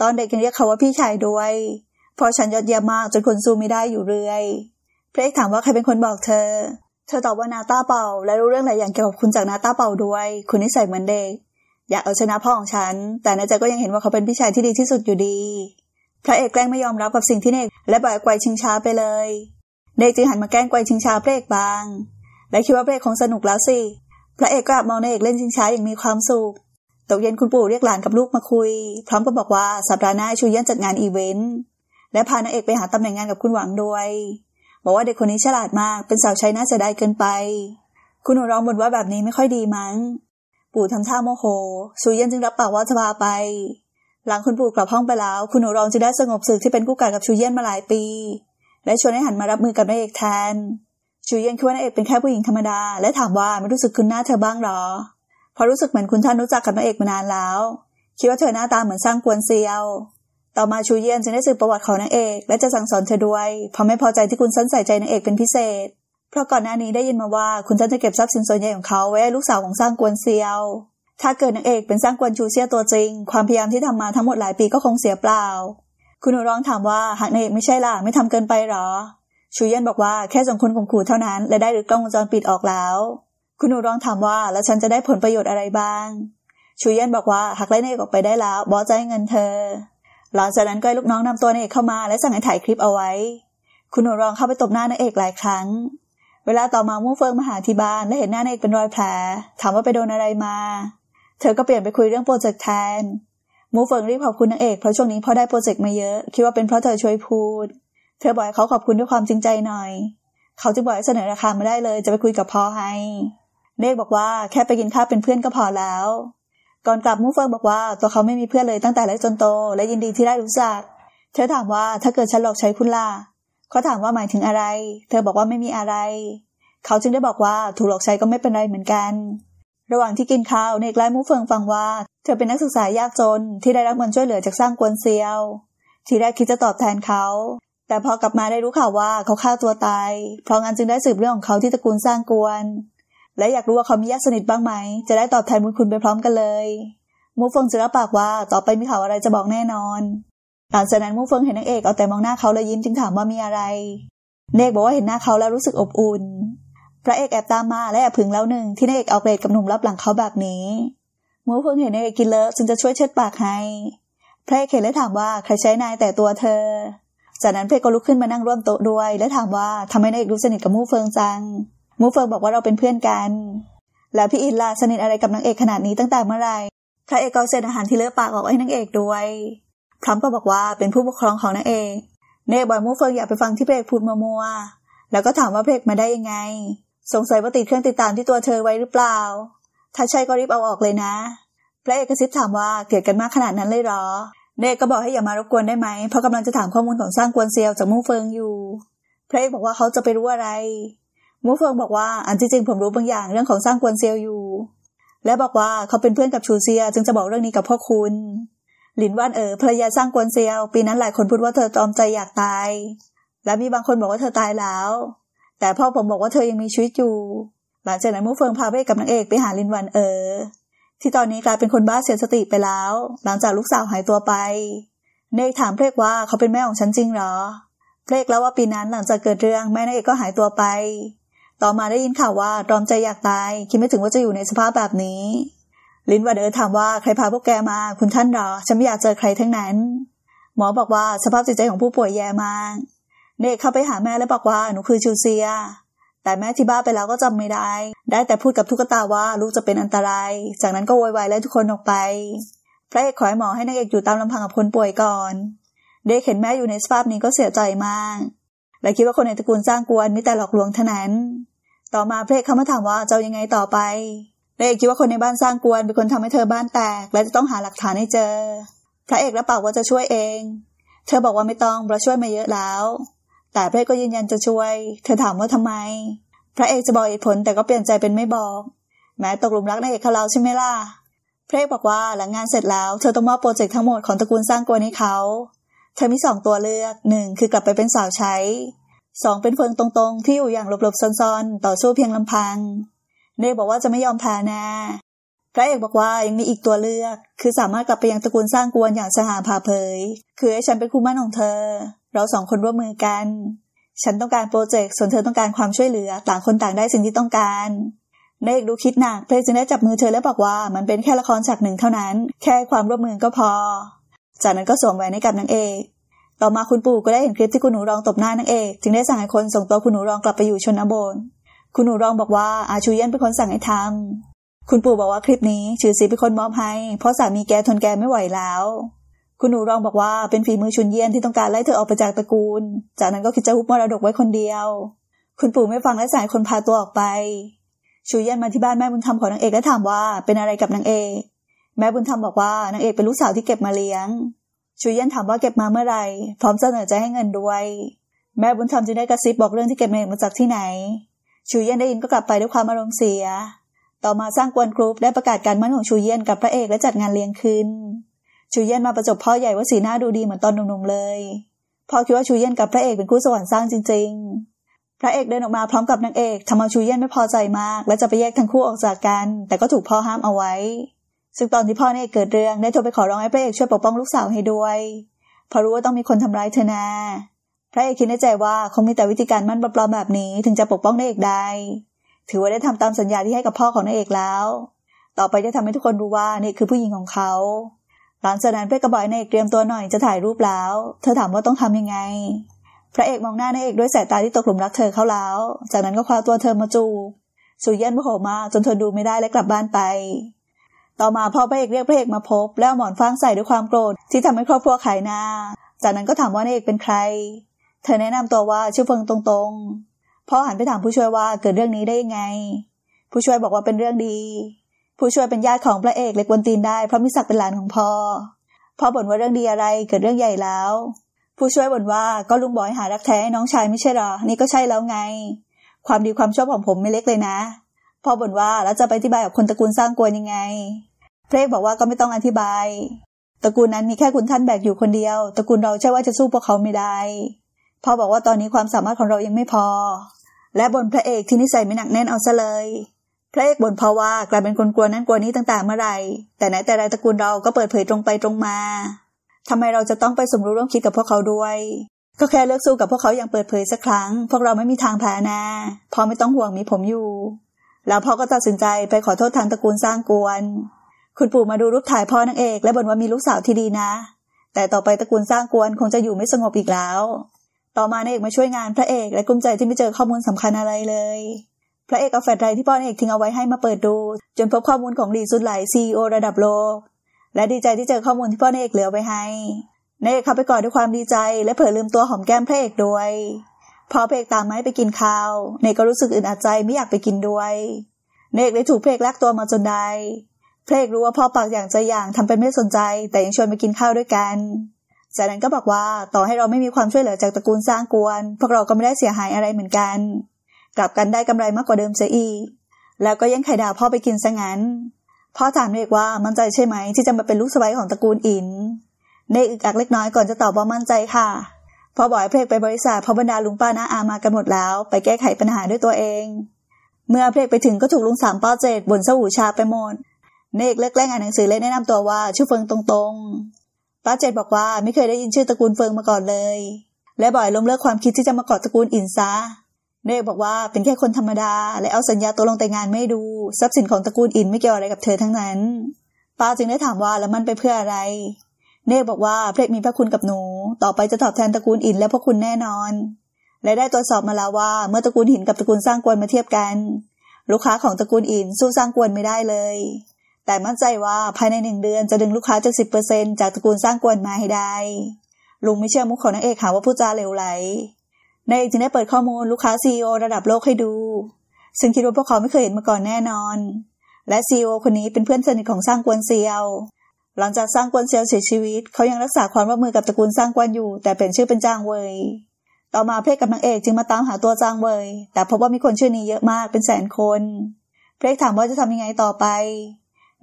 A: ตอนเด็กเรียกเขาว่าพี่ชายด้วย พอฉันยอดเยี่ยมมากจนคนสู้ไม่ได้อยู่เรื่อยเพลกถามว่าใครเป็นคนบอกเธอ เธอตอบว่านาตาเป่าและรู้เรื่องหลายอย่างเกี่ยวกับคุณจากนาตาเป่าด้วย คุณนิสัยเหมือนเด็กอยากเอาชนะพ่อของฉัน แต่นาจก็ยังเห็นว่าเขาเป็นพี่ชายที่ดีที่สุดอยู่ดี พระเอกแกล้งไม่ยอมรับกับสิ่งที่เนกและบ่อยไกวชิงช้าไปเลยเนกจึงหันมาแกล้งไกวชิงช้าพระเอกบาง และคิดว่าพระเอกคงสนุกแล้วสิ พระเอกก็บมองเนกเล่นชิงช้าอย่างมีความสุขตกเย็นคุณปู่เรียกหลานกับลูกมาคุย พร้อมกับบอกว่าสัปดาห์หน้าชูยันจัดงานอีเวนต์ และพานางเอกไปหาตำแหน่งงานกับคุณหวังด้วยบอกว่าเด็กคนนี้ฉลาดมาก เป็นสาวใช้น่าเสียดายเกินไป คุณหนูร้องบ่นว่าแบบนี้ไม่ค่อยดีมั้ง ปู่ทำท่าโมโห ชูยันจึงรับปากว่าจะพาไป หลังคุณปู่กลับห้องไปแล้ว คุณหนูร้องจึงได้สงบสึกที่เป็นกู้การกับชูเยยนมาหลายปี และชวนให้หันมารับมือกับนางเอกแทน ชูเยยนคิดว่านางเอกเป็นแค่ผู้หญิงธรรมดา และถามว่าไม่รู้สึกคุณหน้าเธอบ้างหรอพะรู้สึกเหมือนคุณท่านรู้จักกับนางเอกมานานแล้วคิดว่าเธอหน้าตาเหมือนสร้างกวนเซียว ต่อมาชูเยียนจึงได้สืบประวัติของนางเอกและจะสั่งสอนเธอด้วยเพราะไม่พอใจที่คุณสั้นใส่ใจนางเอกเป็นพิเศษ เพราะก่อนหน้านี้ได้ยินมาว่าคุณท่านจะเก็บทรัพย์สินส่วนใหญ่ของเขาไว้ให้ลูกสาวของสร้างกวนเซียว ถ้าเกิดนางเอกเป็นสร้างกวนชูเซียตัวจริง ความพยายามที่ทำมาทั้งหมดหลายปีก็คงเสียเปล่า คุณหนูร้องถามว่าหากนางเอกไม่ใช่ล่ะไม่ทำเกินไปหรอ ชูเยียนบอกว่าแค่ส่งคนข่มขู่เท่านั้น และได้หรือกล้องวงจรปิดออกแล้วคุณหนูร้องถามว่าแล้วฉันจะได้ผลประโยชน์อะไรบ้างชูเย็นบอกว่าหักไล่เนกออกไปได้แล้วบอสจ่ายเงินเธอ หลังจากนั้นก็ลูกน้องนำตัวเนกเข้ามา และสั่งให้ถ่ายคลิปเอาไว้ คุณหนูร้องเข้าไปตบหน้านาเอกหลายครั้ง เวลาต่อมามู่เฟิงมาหาที่บ้านและเห็นหน้านาเอกเป็นรอยแผล ถามว่าไปโดนอะไรมา เธอก็เปลี่ยนไปคุยเรื่องโปรเจกต์แทน มูเฟิงรีบขอบคุณนางเอกเพราะช่วงนี้พ่อได้โปรเจกต์มาเยอะคิดว่าเป็นเพราะเธอช่วยพูด เธอบอกให้เขาขอบคุณด้วยความจริงใจหน่อย เขาจึงบอกให้เสนอราคามาได้เลยจะไปคุยกับพ่อให้เมฆบอกว่าแค่ไปกินข้าวเป็นเพื่อนก็พอแล้ว ก่อนกลับมูเฟิงบอกว่าตัวเขาไม่มีเพื่อนเลยตั้งแต่เล็กจนโต และยินดีที่ได้รู้จัก เธอถามว่าถ้าเกิดฉันหลอกใช้คุณล่ะเขาถามว่าหมายถึงอะไร เธอบอกว่าไม่มีอะไร เขาจึงได้บอกว่าถูกหลอกใช้ก็ไม่เป็นไรเหมือนกัน ระหว่างที่กินข้าวเนกล้มูเฟิงฟังว่าเธอเป็นนักศึกษายากจนที่ได้รับเงินช่วยเหลือจากสร้างกวนเซียว ทีแรกคิดจะตอบแทนเขา แต่พอกลับมาได้รู้ข่าวว่าเขาฆ่าตัวตายเพราะงั้นจึงได้สืบเรื่องของเขาที่ตระกูลสร้างกวนและอยากรู้ว่าเขามีญาติสนิทบ้างไหม จะได้ตอบแทนบุญคุณไปพร้อมกันเลย มูฟงจึงรับปากว่าต่อไปมีข่าวอะไรจะบอกแน่นอน หลังจากนั้นมูฟงเห็นนางเอกเอาแต่มองหน้าเขาแลวยิ้มจึงถามว่ามีอะไรเนกบอกว่าเห็นหน้าเขาแล้วรู้สึกอบอุ่น พระเอกแอบตามมาและแอบพึงแล้วหนึ่งที่นางเอกเอาเกรดกับหนุ่มรับหลังเขาแบบนี้ มูฟงเห็นนางเอกกินเลอะจึงจะช่วยเช็ดปากให้พระเอกเห็นและถามว่าใครใช้นายแต่ตัวเธอจากนั้นเพกก็ลุกขึ้นมานั่งร่วมโต๊ะด้วยและถามว่าทำไมนายเอกรู้สนิทกับมูเฟิงจังมูเฟิร์บอกว่าเราเป็นเพื่อนกัน แล้วพี่อินล่ะสนิทอะไรกับนางเอกขนาดนี้ตั้งแต่เมื่อไหร่ พระเอกก็เศษอาหารที่เลือปากออกให้นางเอกด้วย พร้อมก็บอกว่าเป็นผู้ปกครองของนางเอก เนกบอกมูเฟิร์อยากไปฟังที่เพลกพูดมัวแล้วก็ถามว่าเพลกมาได้ยังไง สงสัยว่าติดเครื่องติดตามที่ตัวเธอไว้หรือเปล่า ถ้าใช่ก็รีบเอาออกเลยนะ พระเอกกระซิบถามว่าเกลียดกันมากขนาดนั้นเลยหรอ เนกก็บอกให้อย่ามารบกวนได้ไหมเพราะกำลังจะถามข้อมูลของสร้างกวนเซียวจากมูเฟิงอยู่พระเอกบอกว่าเขาจะไปรู้อะไรมูเฟิงบอกว่าอันที่จริงผมรู้บางอย่างเรื่องของสร้างกวนเซียวอยู่และบอกว่าเขาเป็นเพื่อนกับชูเซียจึงจะบอกเรื่องนี้กับพ่อคุณ หลินว่านเอ๋อภรรยาสร้างกวนเซียวปีนั้นหลายคนพูดว่าเธอจอมใจอยากตาย และมีบางคนบอกว่าเธอตายแล้ว แต่พ่อผมบอกว่าเธอยังมีชีวิตอยู่ หลังจากนั้นมูเฟิงพาเบ้กับนางเอกไปหาลินวันเอ๋อที่ตอนนี้กลายเป็นคนบ้าเสียสติไปแล้ว หลังจากลูกสาวหายตัวไปเนกถามเพลกว่าเขาเป็นแม่ของฉันจริงหรอเพลกแล้วว่าปีนั้นหลังจากเกิดเรื่องแม่นางเอกก็หายตัวไปต่อมาได้ยินข่าวว่าตรอมใจอยากตาย คิดไม่ถึงว่าจะอยู่ในสภาพแบบนี้ ลินวัดเดอร์ถามว่าใครพาพวกแกมา คุณท่านหรอฉันไม่อยากเจอใครทั้งนั้น หมอบอกว่าสภาพจิตใจของผู้ป่วยแย่มากเนกเข้าไปหาแม่และบอกว่าหนูคือชูเซีย แต่แม่ที่บ้านไปแล้วก็จำไม่ได้ ได้แต่พูดกับทุกตาว่าลูกจะเป็นอันตราย จากนั้นก็โวยวายและทุกคนออกไปพระเอกขอให้หมอให้นางเอกอยู่ตามลำพังกับคนป่วยก่อนเด็กเห็นแม่อยู่ในสภาพนี้ก็เสียใจมาก และคิดว่าคนในตระกูลสร้างกวนมิแต่หลอกลวงเท่านั้นต่อมาพละเกเขามาถามว่าจะยังไงต่อไปพระเอกคิดว่าคนในบ้านสร้างกวนเป็นคนทำให้เธอบ้านแตก และจะต้องหาหลักฐานให้เจอ พระเอกรับปากว่าจะช่วยเอง เธอบอกว่าไม่ต้องเราช่วยมาเยอะแล้ว แต่พละเกก็ยืนยันจะช่วย เธอถามว่าทำไม พระเอกจะบอกเหตุผลแต่ก็เปลี่ยนใจเป็นไม่บอก แม้ตกหลุมรักนายเอกเขาเลาใช่ไหมล่ะพละเกบอกว่าหลังงานเสร็จแล้วเธอต้องมอบโปรเจกต์ทั้งหมดของตระกูลสร้างกวนให้เขา เธอมีสองตัวเลือกหนึ่งคือกลับไปเป็นสาวใช้สองเป็นเพิงตรงๆที่อยู่อย่างหลบๆซ่อนๆ ต่อสู้เพียงลำพังเนบอกว่าจะไม่ยอมแพ้นะพระเอกบอกว่ายังมีอีกตัวเลือก คือสามารถกลับไปยังตระกูลสร้างกวนอย่างสหาพาเพยคือให้ฉันเป็นคู่มั่นของเธอ เราสองคนร่วมมือกัน ฉันต้องการโปรเจกต์ส่วนเธอต้องการความช่วยเหลือต่างคนต่างได้สิ่งที่ต้องการเนกดูคิดหนักเพลจึงได้จับมือเธอและบอกว่ามันเป็นแค่ละครฉากหนึ่งเท่านั้น แค่ความร่วมมือก็พอ จากนั้นก็สวมแหวนให้กับนางเอกต่อมาคุณปู่ก็ได้เห็นคลิปที่คุณหนูรองตบหน้านางเอก จึงได้สั่งให้คนส่งตัวคุณหนูรองกลับไปอยู่ชนบท คุณหนูรองบอกว่าอาชูเย็นเป็นคนสั่งให้ทำ คุณปู่บอกว่าคลิปนี้ชื่อซีเป็นคนมอบให้ เพราะสามีแกทนแกไม่ไหวแล้ว คุณหนูรองบอกว่าเป็นฝีมือชุนเยียนที่ต้องการไล่เธอออกไปจากตระกูล จากนั้นก็คิดจะฮุบมรดกไว้คนเดียว คุณปู่ไม่ฟังและสั่งให้คนพาตัวออกไป ชูเยียนมาที่บ้านแม่บุญธรรมของนางเอกและถามว่าเป็นอะไรกับนางเอก แม่บุญธรรมบอกว่านางเอกเป็นลูกสาวที่เก็บมาเลี้ยงชูเยันถามว่าเก็บมาเมื่อไหร่ พร้อมเสนอจะให้เงินด้วย แม่บุญธรรมจึงได้กระซิบบอกเรื่องที่เก็บเงินมาจากที่ไหน ชูเยียนได้ยินก็กลับไปด้วยความอารมณ์เสีย ต่อมาสร้างกวนกรุ๊ปได้ประกาศการมั่นของชูเยียนกับพระเอกและจัดงานเลี้ยงคืนชูเยียนมาประจบพ่อใหญ่ว่าสีหน้าดูดีเหมือนตอนหนุ่มๆเลย พ่อคิดว่าชูเยียนกับพระเอกเป็นคู่สวรรค์สร้างจริงๆ พระเอกเดินออกมาพร้อมกับนางเอกทำเอาชูเยียนไม่พอใจมาก และจะไปแยกทั้งคู่ออกจากกันแต่ก็ถูกพ่อห้ามเอาไว้ซึ่งตอนที่พ่อเนี่ยเกิดเรื่องได้โทรไปขอร้องให้พระเอกช่วยปกป้องลูกสาวให้ด้วย เพราะรู้ว่าต้องมีคนทำร้ายเธอน่ พระเอกคิดในใจว่าคงมีแต่วิธีการมั่นปลอมแบบนี้ ถึงจะปกป้องนายเอกได้ ถือว่าได้ทำตามสัญญาที่ให้กับพ่อของนายเอกแล้ว ต่อไปจะทำให้ทุกคนรู้ว่านี่คือผู้หญิงของเขา หลังจากนั้นเพื่อกระบอกนายเอกเตรียมตัวหน่อยจะถ่ายรูปแล้ว เธอถามว่าต้องทำยังไง พระเอกมองหน้านายเอกด้วยสายตาที่ตกหลุมรักเธอเข้าแล้ว จากนั้นก็คว้าตัวเธอมาจูสุเย็นโมโหมากจนทนดูไม่ได้และกลับบ้านไปต่อมาพ่อพระเอกเรียกพระเอกมาพบ แล้วหมอนฟางใส่ด้วยความโกรธที่ทำให้ครอบครัวขายหน้าจากนั้นก็ถามว่าพระเอกเป็นใคร เธอแนะนำตัวว่าชื่อเฟิงตรงๆ พ่อหันไปถามผู้ช่วยว่าเกิดเรื่องนี้ได้ยังไง ผู้ช่วยบอกว่าเป็นเรื่องดี ผู้ช่วยเป็นญาติของพระเอกเล็กวนตีนได้เพราะมิศักเป็นหลานของพ่อ พ่อบ่นว่าเรื่องดีอะไรเกิดเรื่องใหญ่แล้ว ผู้ช่วยบ่นว่าก็ลุงบอยหารักแท้น้องชายไม่ใช่หรอ นี่ก็ใช่แล้วไง ความดีความชอบของผมไม่เล็กเลยนะ พ่อบ่นว่าแล้วจะไปที่บายกับคนตระกูลสร้างกวนยังไงเพลกบอกว่าก็ไม่ต้องอธิบาย ตระกูลนั้นมีแค่คุณท่านแบกอยู่คนเดียว ตระกูลเราใช่ว่าจะสู้พวกเขาไม่ได้พ่อบอกว่าตอนนี้ความสามารถของเรายังไม่พอ และบนพระเอกที่นิสัยไม่หนักแน่นเอาซะเลย พระเอกบนเพราะว่ากลายเป็นคนกลัวนั้นกลัวนี้ต่างๆเมื่อไร แต่ไหนแต่ไรตระกูลเราก็เปิดเผยตรงไปตรงมา ทำไมเราจะต้องไปสมรู้ร่วมคิดกับพวกเขาด้วย ก็แค่เลือกสู้กับพวกเขาอย่างเปิดเผยสักครั้ง พวกเราไม่มีทางแพ้นะพอไม่ต้องห่วงมีผมอยู่ แล้วพ่อก็ตัดสินใจไปขอโทษทางตระกูลสร้างกวนคุณปู่มาดูรูปถ่ายพ่อนางเอกและบ่นว่ามีลูกสาวที่ดีนะ แต่ต่อไปตระกูลสร้างกวนคงจะอยู่ไม่สงบอีกแล้ว ต่อมานางเอกมาช่วยงานพระเอกและกุ้มใจที่ไม่เจอข้อมูลสำคัญอะไรเลย พระเอกเอาแฟลชไดร์ที่พ่อนางเอกทิ้งเอาไว้ให้มาเปิดดูจนพบข้อมูลของหลีสุดไหลซีโอระดับโลก และดีใจที่เจอข้อมูลที่พ่อนางเอกเหลือไว้ให้นางเอกข้าไปกอดด้วยความดีใจและเผลอลืมตัวหอมแก้มพระเอกด้วยพอเอกตามไม้ไปกินข้าวเนกก็รู้สึกอึดอัดใจไม่อยากไปกินด้วย เนกเลยถูกพระเอกลากตัวมาจนได้พระเอกรู้ว่าพ่อปากอย่างใจอย่างทำเป็นไม่สนใจ แต่ยังชวนไปกินข้าวด้วยกัน จากนั้นก็บอกว่าต่อให้เราไม่มีความช่วยเหลือจากตระกูลสร้างกวนพวกเราก็ไม่ได้เสียหายอะไรเหมือนกัน กลับกันได้กำไรมากกว่าเดิมเสียอีกแล้วก็ยังไข่ดาวพ่อไปกินซะงั้น พ่อถามเอกว่ามั่นใจใช่ไหมที่จะมาเป็นลูกสะใภ้ของตระกูลอินในอึกอักเล็กน้อยก่อนจะตอบว่ามั่นใจค่ะพอบอยเพลกไปบริษัทพอบรรดาลุงป้าน้าอามากันหมดแล้ว ไปแก้ไขปัญหาด้วยตัวเอง เมื่อเพลกไปถึงก็ถูกลุงสามป้าเจ็ดบ่นเสหูชาไปหมดเนกเลิกแกล้งอ่านหนังสือเลนแนะนำตัวว่าชื่อเฟิงตรงๆ ป้าเจดบอกว่าไม่เคยได้ยินชื่อตระกูลเฟิงมาก่อนเลย และบ่อยล้มเลิกความคิดที่จะมาเกาะตระกูลอินซาเนกบอกว่าเป็นแค่คนธรรมดา และเอาสัญญาตัวลงแต่งงานไม่ดูทรัพย์สินของตระกูลอินไม่เกี่ยวอะไรกับเธอทั้งนั้น ป้าจึงได้ถามว่าแล้วมันไปเพื่ออะไร เนกบอกว่าเพลกมีพระคุณกับหนู ต่อไปจะตอบแทนตระกูลอินและพวกคุณแน่นอน และได้ตรวจสอบมาแล้วว่าเมื่อตระกูลหินกับตระกูลสร้างกวนมาเทียบกัน ลูกค้าของตระกูลอินสู้สร้างกวนไม่ได้เลยแต่มั่นใจว่าภายในหนึ่งเดือนจะดึงลูกค้าจากสิบเปอร์เซ็นจากตระกูลสร้างกวนมาให้ได้ ลุงไม่เชื่อมุกของนางเอกหาว่าผู้จาเลวไหลนายเอกจึงได้เปิดข้อมูลลูกค้าซีอระดับโลกให้ดู ซึ่งคิดว่าพวกเขาไม่เคยเห็นมาก่อนแน่นอน และซีอคนนี้เป็นเพื่อนสนิทของสร้างกวนเซียวหลังจากสร้างกวนเซียวเสียชีวิต เขายังรักษาความร่วมมือกับตระกูลสร้างกวนอยู่ แต่เปลี่ยนชื่อเป็นจางเวยต่อมาเพคกกับนางเอกจึงมาตามหาตัวจางเวยแต่พบว่ามีคนชื่อนี้เยอะมากเป็นแสนคน เพคกถามว่าจะทำยังไงต่อไป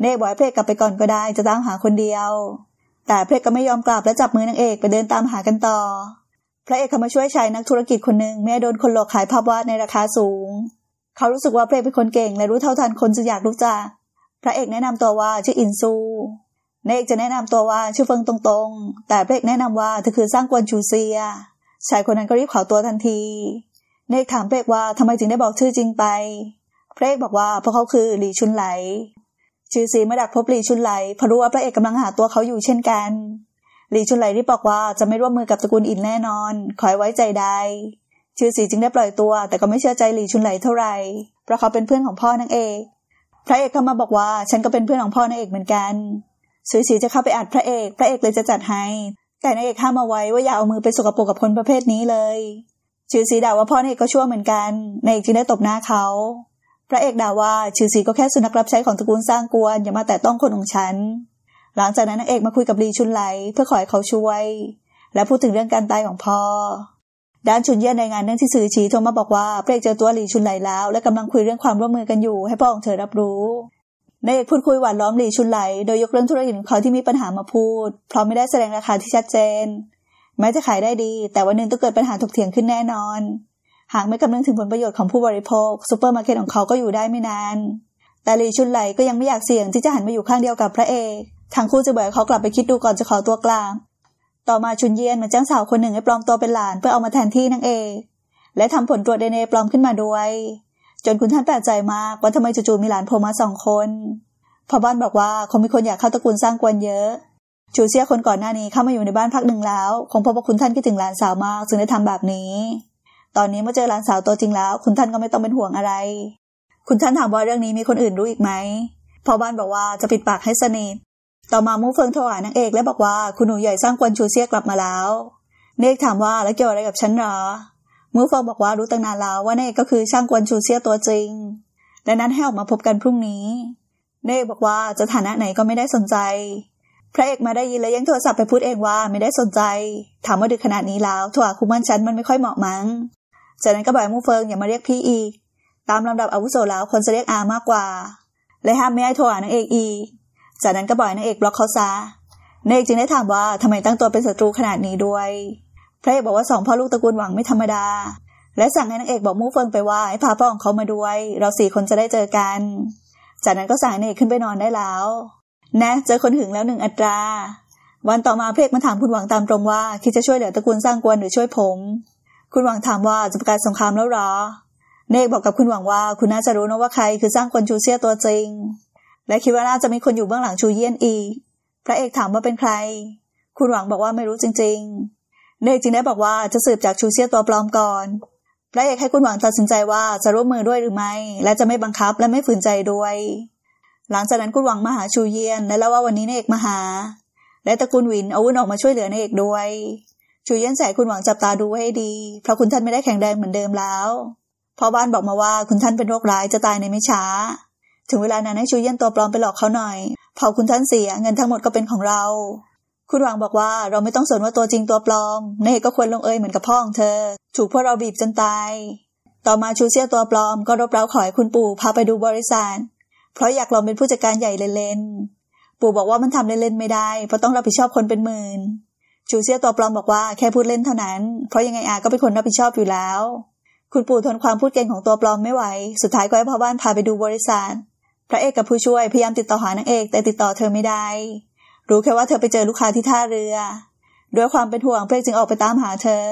A: เนกบอกให้เพลกกลับไปก่อนก็ได้จะตามหาคนเดียว แต่เพลกก็ไม่ยอมกลับและจับมือนางเอกไปเดินตามหากันต่อ พระเอกเขามาช่วยชายนักธุรกิจคนหนึ่งแม่โดนคนหลอกขายภาพวาดในราคาสูง เขารู้สึกว่าเพลกเป็นคนเก่งและรู้เท่าทันคนจึงอยากรู้จัก พระเอกแนะนำตัวว่าชื่ออินซูเนกจะแนะนำตัวว่าชื่อเฟิงตรงๆ แต่พระเอกแนะนำว่าเธอคือสร้างกวนชูเซียชายคนนั้นก็รีบขอตัวทันทีเนกถามพเพกว่าทำไมจึงได้บอกชื่อจริงไปพเพกบอกว่าเพราะเขาคือหลีชุนไหลจือซีมาดักพบหลีชุนไหลเพราะรู้ว่าพระเอกกำลังหาตัวเขาอยู่เช่นกัน หลีชุนไหลรีบบอกว่าจะไม่ร่วมมือกับตระกูลอินแน่นอน ขอให้ไว้ใจได้ ชื่อซีจึงได้ปล่อยตัว แต่ก็ไม่เชื่อใจหลีชุนไหลเท่าไหร่เพราะเขาเป็นเพื่อนของพ่อนางเอกพระเอกก็มาบอกว่าฉันก็เป็นเพื่อนของพ่อนางเอกเหมือนกันสุอซีจะเข้าไปอัดพระเอกพระเอกเลยจะจัดให้แต่นางเอกห้ามเอาไว้ว่าอย่าเอามือไปสกปรกกับคนประเภทนี้เลยชื่อซีด่าว่าพ่อนางเอกก็ชั่วเหมือนกันนางเอกจึงได้ตบหน้าเขาพระเอกด่าว่า ชื่อซีก็แค่สุนัขรับใช้ของตระกูลสร้างกวนอย่ามาแต่ต้องคนของฉัน หลังจากนั้นนางเอกมาคุยกับลีชุนไหลเพื่อขอให้เขาช่วย และพูดถึงเรื่องการตายของพ่อด้านชุนเย่ในงานเนื่องที่สื่อชีโทรมาบอกว่าพระเอกเจอตัวลีชุนไหลแล้ว และกำลังคุยเรื่องความร่วมมือกันอยู่ ให้พ่อของเธอรับรู้นายเอกพูดคุยหวานล้อมลีชุนไหลโดยยกเรื่องธุรกิจของเขาที่มีปัญหามาพูดเพราะไม่ได้แสดงราคาที่ชัดเจน แม้จะขายได้ดี แต่วันหนึ่งต้องเกิดปัญหาถกเถียงขึ้นแน่นอนหากไม่คำนึงถึงผลประโยชน์ของผู้บริโภคซูเปอร์มาร์เก็ตของเขาก็อยู่ได้ไม่นาน แต่ลีชุนไหลก็ยังไม่อยากเสี่ยงที่จะหันมาอยู่ข้างเดียวกับพระเอก ทางคู่จะเบื่อเขากลับไปคิดดูก่อนจะขอตัวกลาง ต่อมาชุนเยียนมาจ้างสาวคนหนึ่งให้ปลอมตัวเป็นหลานเพื่อเอามาแทนที่นางเอกและทำผลตรวจดีเอ็นเอปลอมขึ้นมาด้วย จนคุณท่านแปลกใจมากว่าทำไมจู่ๆมีหลานโผล่มาสองคน พอบ้านบอกว่าคงมีคนอยากเข้าตระกูลสร้างกวนเยอะ จูเซียคนก่อนหน้านี้เข้ามาอยู่ในบ้านพักหนึ่งแล้ว คงพบว่าคุณท่านคิดถึงหลานสาวมากจึงได้ทำแบบนี้ตอนนี้เมื่อเจอหลานสาวตัวจริงแล้ว คุณท่านก็ไม่ต้องเป็นห่วงอะไร คุณท่านถามว่าเรื่องนี้มีคนอื่นรู้อีกไหม พอบ้านบอกว่าจะปิดปากให้สนิท ต่อมามู่เฟิงโทรหานางเอก และบอกว่าคุณหนูใหญ่สร้างกวนชูเซียกลับมาแล้ว เนกถามว่าแล้วเกี่ยวอะไรกับฉันหรอ มู่เฟิงบอกว่ารู้ตั้งนานแล้วว่าเนกก็คือช่างกวนชูเซียตัวจริง และนั้นให้ออกมาพบกันพรุ่งนี้ เนกบอกว่าจะฐานะไหนก็ไม่ได้สนใจ พระเอกมาได้ยินแล้วยังโทรศัพท์ไปพูดเองว่าไม่ได้สนใจ ถามว่าดึกขนาดนี้แล้ว ถั่วคุ้มันฉันมันไม่ค่อยเหมาะมั้งจากนั้นก็บอกมูเฟิงอย่ามาเรียกพี่อีตามลำดับอาวุโสแล้วคนจะเรียกอามากกว่าเลยห้ามไม่ให้โทรหานางเอกอีจากนั้นก็บอกนางเอกบล็อกเขาซะนางเอกจึงได้ถามว่าทำไมตั้งตัวเป็นศัตรูขนาดนี้ด้วยพระเอกบอกว่าสองพ่อลูกตระกูลหวังไม่ธรรมดา และสั่งให้นางเอกบอกมูเฟิงไปว่าให้พาพ่อของเขามาด้วย เราสี่คนจะได้เจอกัน จากนั้นก็สั่งนางเอกขึ้นไปนอนได้แล้วนะเจอคนหึงแล้วหนึ่งอัตรา วันต่อมาเพกมาถามคุณหวังตามตรงว่า คิดจะช่วยเหลือตระกูลสร้างกวนหรือช่วยผมคุณหวังถามว่าจะประกาศสงครามแล้วหรอเนกบอกกับคุณหวังว่าคุณน่าจะรู้นะว่าใครคือสร้างคนชูเซียตัวจริง และคิดว่าน่าจะมีคนอยู่เบื้องหลังชูเยี่ยนอีก พระเอกถามว่าเป็นใคร คุณหวังบอกว่าไม่รู้จริงๆเนกจึงได้บอกว่าจะสืบจากชูเซียตัวปลอมก่อนพระเอกให้คุณหวังตัดสินใจว่าจะร่วมมือด้วยหรือไม่ และจะไม่บังคับและไม่ฝืนใจด้วยหลังจากนั้นคุณหวังมาหาชูเยี่ยนและเล่าว่าวันนี้เนกมาหา และตระกูลวินเอาวุนออกมาช่วยเหลือเนกด้วยชูเยี่ยนแสคุณหวังจับตาดูให้ดีเพราะคุณท่านไม่ได้แข็งแรงเหมือนเดิมแล้วพ่อบ้านบอกมาว่าคุณท่านเป็นโรคร้ายจะตายในไม่ช้า ถึงเวลานั้นให้ชูเยี่ยนตัวปลอมไปหลอกเขาหน่อยเผาคุณท่านเสียเงินทั้งหมดก็เป็นของเรา คุณหวังบอกว่าเราไม่ต้องสนว่าตัวจริงตัวปลอมเน่ก็ควรลงเอยเหมือนกับพ่อของเธอ ถูกพวกเราบีบจนตาย ต่อมาชูเซียตัวปลอม ก็รบเร้าขอให้คุณปู่พาไปดูบริษัทเพราะอยากลองเป็นผู้จัดการใหญ่เล่นๆปู่บอกว่ามันทำเล่นๆไม่ได้ เพราะต้องรับผิดชอบคนเป็นหมื่นจูเซียตัวปลอมบอกว่าแค่พูดเล่นเท่านั้นเพราะยังไงอาก็เป็นคนรับผิดชอบอยู่แล้ว คุณปู่ทนความพูดเก่งของตัวปลอมไม่ไหว สุดท้ายก็ให้พ่อบ้านพาไปดูบริษัท พระเอกกับผู้ช่วยพยายามติดต่อหานางเอกแต่ติดต่อเธอไม่ได้ รู้แค่ว่าเธอไปเจอลูกค้าที่ท่าเรือ ด้วยความเป็นห่วงเพื่อจึงออกไปตามหาเธอ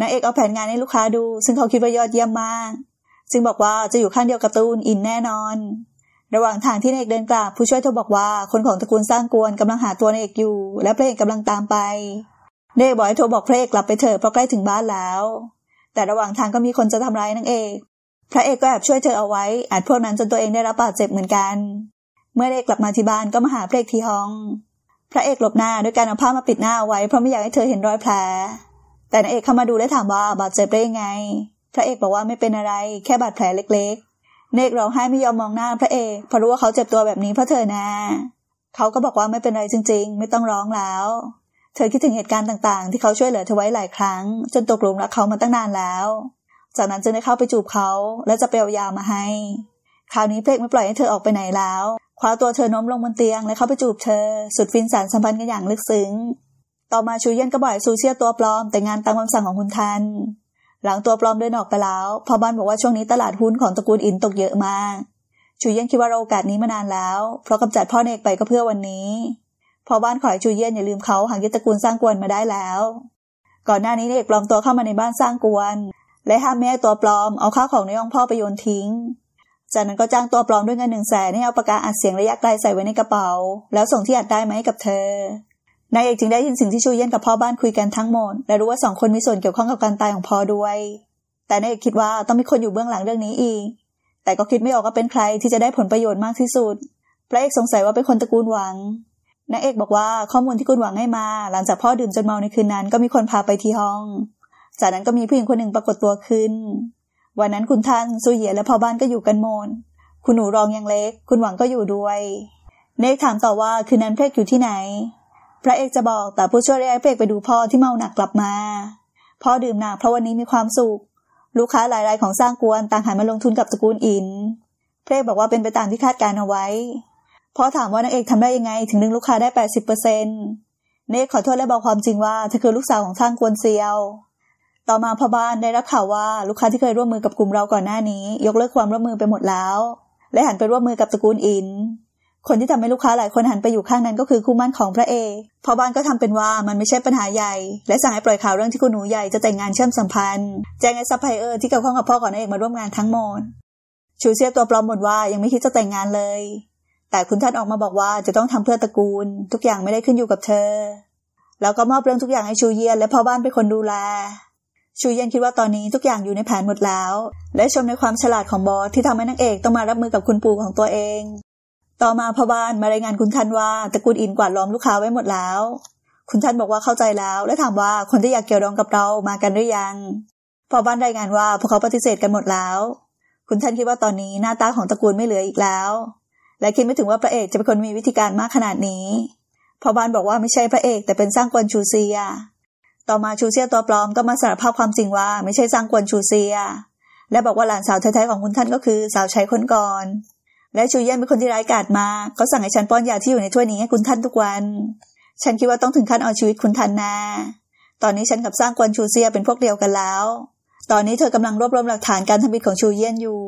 A: นางเอกเอาแผนงานให้ลูกค้าดู ซึ่งเขาคิดว่ายอดเยี่ยมมาก จึงบอกว่าจะอยู่ข้างเดียวกับตูนอินแน่นอนระหว่างทางที่นายเอกเดินกลับผู้ช่วยโทรบอกว่าคนของตระกูลสร้างกวนกำลังหาตัวนายเอกอยู่ และพระเอกกาลังตามไปนายเอกบอกให้โทรบอกพระเอกกลับไปเถอะเพราะใกล้ถึงบ้านแล้ว แต่ระหว่างทางก็มีคนจะทำร้ายนางเอกพระเอกก็แอบช่วยเธอเอาไว้ อาจพวกนั้นจนตัวเองได้รับบาดเจ็บเหมือนกัน เมื่อเอกกลับมาที่บ้านก็มาหาพระเอกที่ห้อง พระเอกหลบหน้าด้วยการเอาผ้ามาปิดหน้าเอาไว้เพราะไม่อยากให้เธอเห็นรอยแผล แต่นายเอกเข้ามาดูและถามว่าบาดเจ็บได้ยังไง พระเอกบอกว่าไม่เป็นอะไรแค่บาดแผลเล็กเนกร้องไห้ไม่ยอมมองหน้าพระเอกเพราะรู้ว่าเขาเจ็บตัวแบบนี้เพราะเธอนะเขาก็บอกว่าไม่เป็นไรจริงๆ ไม่ต้องร้องแล้ว เธอคิดถึงเหตุการณ์ต่างๆที่เขาช่วยเหลือเธอไว้หลายครั้ง จนตกหลุมรักเขามาตั้งนานแล้ว จากนั้นจึงได้เข้าไปจูบเขาและจะเปลวยามาให้ คราวนี้เพลกไม่ปล่อยให้เธอออกไปไหนแล้วคว้าตัวเธอโน้มลงบนเตียงและเข้าไปจูบเธอ สุดฟินสารสัมพันธ์กันอย่างลึกซึ้ง ต่อมาชูเย็นก็บ่อยซูเชียตัวปลอมแต่งานตามคำสั่งของคุณทันหลังตัวปลอมเดินออกไปแล้ว พอบ้านบอกว่า ช่วงนี้ตลาดหุ้นของตระกูลอินตกเยอะมาก ชูเยี่ยนคิดว่าเราโอกาสนี้มานานแล้ว เพราะกำจัดพ่อเนกไปก็เพื่อวันนี้พอบ้านขอให้ชูเยี่ยนอย่าลืมเขาหางยึดตระกูลสร้างกวนมาได้แล้ว ก่อนหน้านี้เนกปลอมตัวเข้ามาในบ้านสร้างกวน และห้ามแม่ตัวปลอมเอาข้าวของในห้องพ่อไปโยนทิ้ง จากนั้นก็จ้างตัวปลอมด้วยเงินหนึ่งแสนให้เอาปากกาอัดเสียงระยะไกลใส่ไว้ในกระเป๋า แล้วส่งที่อัดได้ไหมกับเธอนายเอกจึงได้ยินสิ่งที่ชูเย็นกับพ่อบ้านคุยกันทั้งหมดและรู้ว่าสองคนมีส่วนเกี่ยวข้องกับการตายของพ่อด้วย แต่นายเอกคิดว่าต้องมีคนอยู่เบื้องหลังเรื่องนี้อีก แต่ก็คิดไม่ออกว่าเป็นใครที่จะได้ผลประโยชน์มากที่สุด พระเอกสงสัยว่าเป็นคนตระกูลหวัง นายเอกบอกว่าข้อมูลที่คุณหวังให้มา หลังจากพ่อดื่มจนเมาในคืนนั้นก็มีคนพาไปที่ห้อง จากนั้นก็มีผู้หญิงคนหนึ่งปรากฏตัวขึ้น วันนั้นคุณท่านซูเยและพ่อบ้านก็อยู่กันโมน คุณหนูรองยังเล็กคุณหวังก็อยู่ด้วยเนกถามต่อว่าคืนนั้นเพลกอยู่ที่ไหนพระเอกจะบอกแต่ผู้ช่วยเรียกพระเอกไปดูพ่อที่เมาหนักกลับมา พ่อดื่มหนักเพราะวันนี้มีความสุข ลูกค้าหลายรายของสร้างกวนต่างหันมาลงทุนกับตระกูลอินพระเอกบอกว่าเป็นไปตามที่คาดการเอาไว้ พ่อถามว่านางเอกทำได้ยังไงถึงดึงลูกค้าได้แปดสิบเปอร์เซ็นต์เนกขอโทษและบอกความจริงว่าเธอคือลูกสาวของสร้างกวนเซียว ต่อมาพ่อบ้านได้รับข่าวว่าลูกค้าที่เคยร่วมมือกับกลุ่มเราก่อนหน้านี้ยกเลิกความร่วมมือไปหมดแล้วและหันไปร่วมมือกับตระกูลอินคนที่ทำให้ลูกค้าหลายคนหันไปอยู่ข้างนั้นก็คือคู่มั่นของพระเอพอบ้านก็ทำเป็นว่ามันไม่ใช่ปัญหาใหญ่ และสั่งให้ปล่อยข่าวเรื่องที่คุณหนูใหญ่จะแต่งงานเชื่อมสัมพันธ์แจ้งให้ซัพพลายเออร์ที่เกี่ยวข้องกับพ่อของนายเอกมาร่วมงานทั้งหมดชูเซียตัวปลอมหมดว่ายังไม่คิดจะแต่งงานเลย แต่คุณท่านออกมาบอกว่าจะต้องทำเพื่อตระกูล ทุกอย่างไม่ได้ขึ้นอยู่กับเธอ แล้วก็มอบเรื่องทุกอย่างให้ชูเยียนและพ่อบ้านเป็นคนดูแล ชูเยียนคิดว่าตอนนี้ทุกอย่างอยู่ในแผนหมดแล้ว และชมในความฉลาดของบอสที่ทำให้นักเอกต้องมารับมือกับคุณปู่ของตัวเองต่อมาพบานมารายงานคุณทันว่าตระกูลอินกวาดล้อมลูกค้าไว้หมดแล้ว คุณทันบอกว่าเข้าใจแล้วและถามว่าคนที่อยากเกี่ยวดองกับเรามากันหรือยังพอบ้านรายงานว่าพวกเขาปฏิเสธกันหมดแล้ว คุณทันคิดว่าตอนนี้หน้าตาของตระกูลไม่เหลืออีกแล้ว และคิดไม่ถึงว่าพระเอกจะเป็นคนมีวิธีการมากขนาดนี้พอบ้านบอกว่าไม่ใช่พระเอกแต่เป็นสร้างกวนชูเซีย ต่อมาชูเซียตัวปลอมก็มาสารภาพความจริงว่า ไม่ใช่สร้างกวนชูเซีย และบอกว่าหลานสาวแท้ๆของคุณท่านก็คือสาวใช้คนก่อนและชูเย่นเป็นคนที่ร้ายกาจมา เขาสั่งให้ฉันป้อนยาที่อยู่ในถ้วยนี้ให้คุณท่านทุกวัน ฉันคิดว่าต้องถึงขั้นเอาชีวิตคุณท่านนาตอนนี้ฉันกับสร้างกวนชูเซียเป็นพวกเดียวกันแล้ว ตอนนี้เธอกำลังรวบรวมหลักฐานการทำผิดของชูเย่นอยู่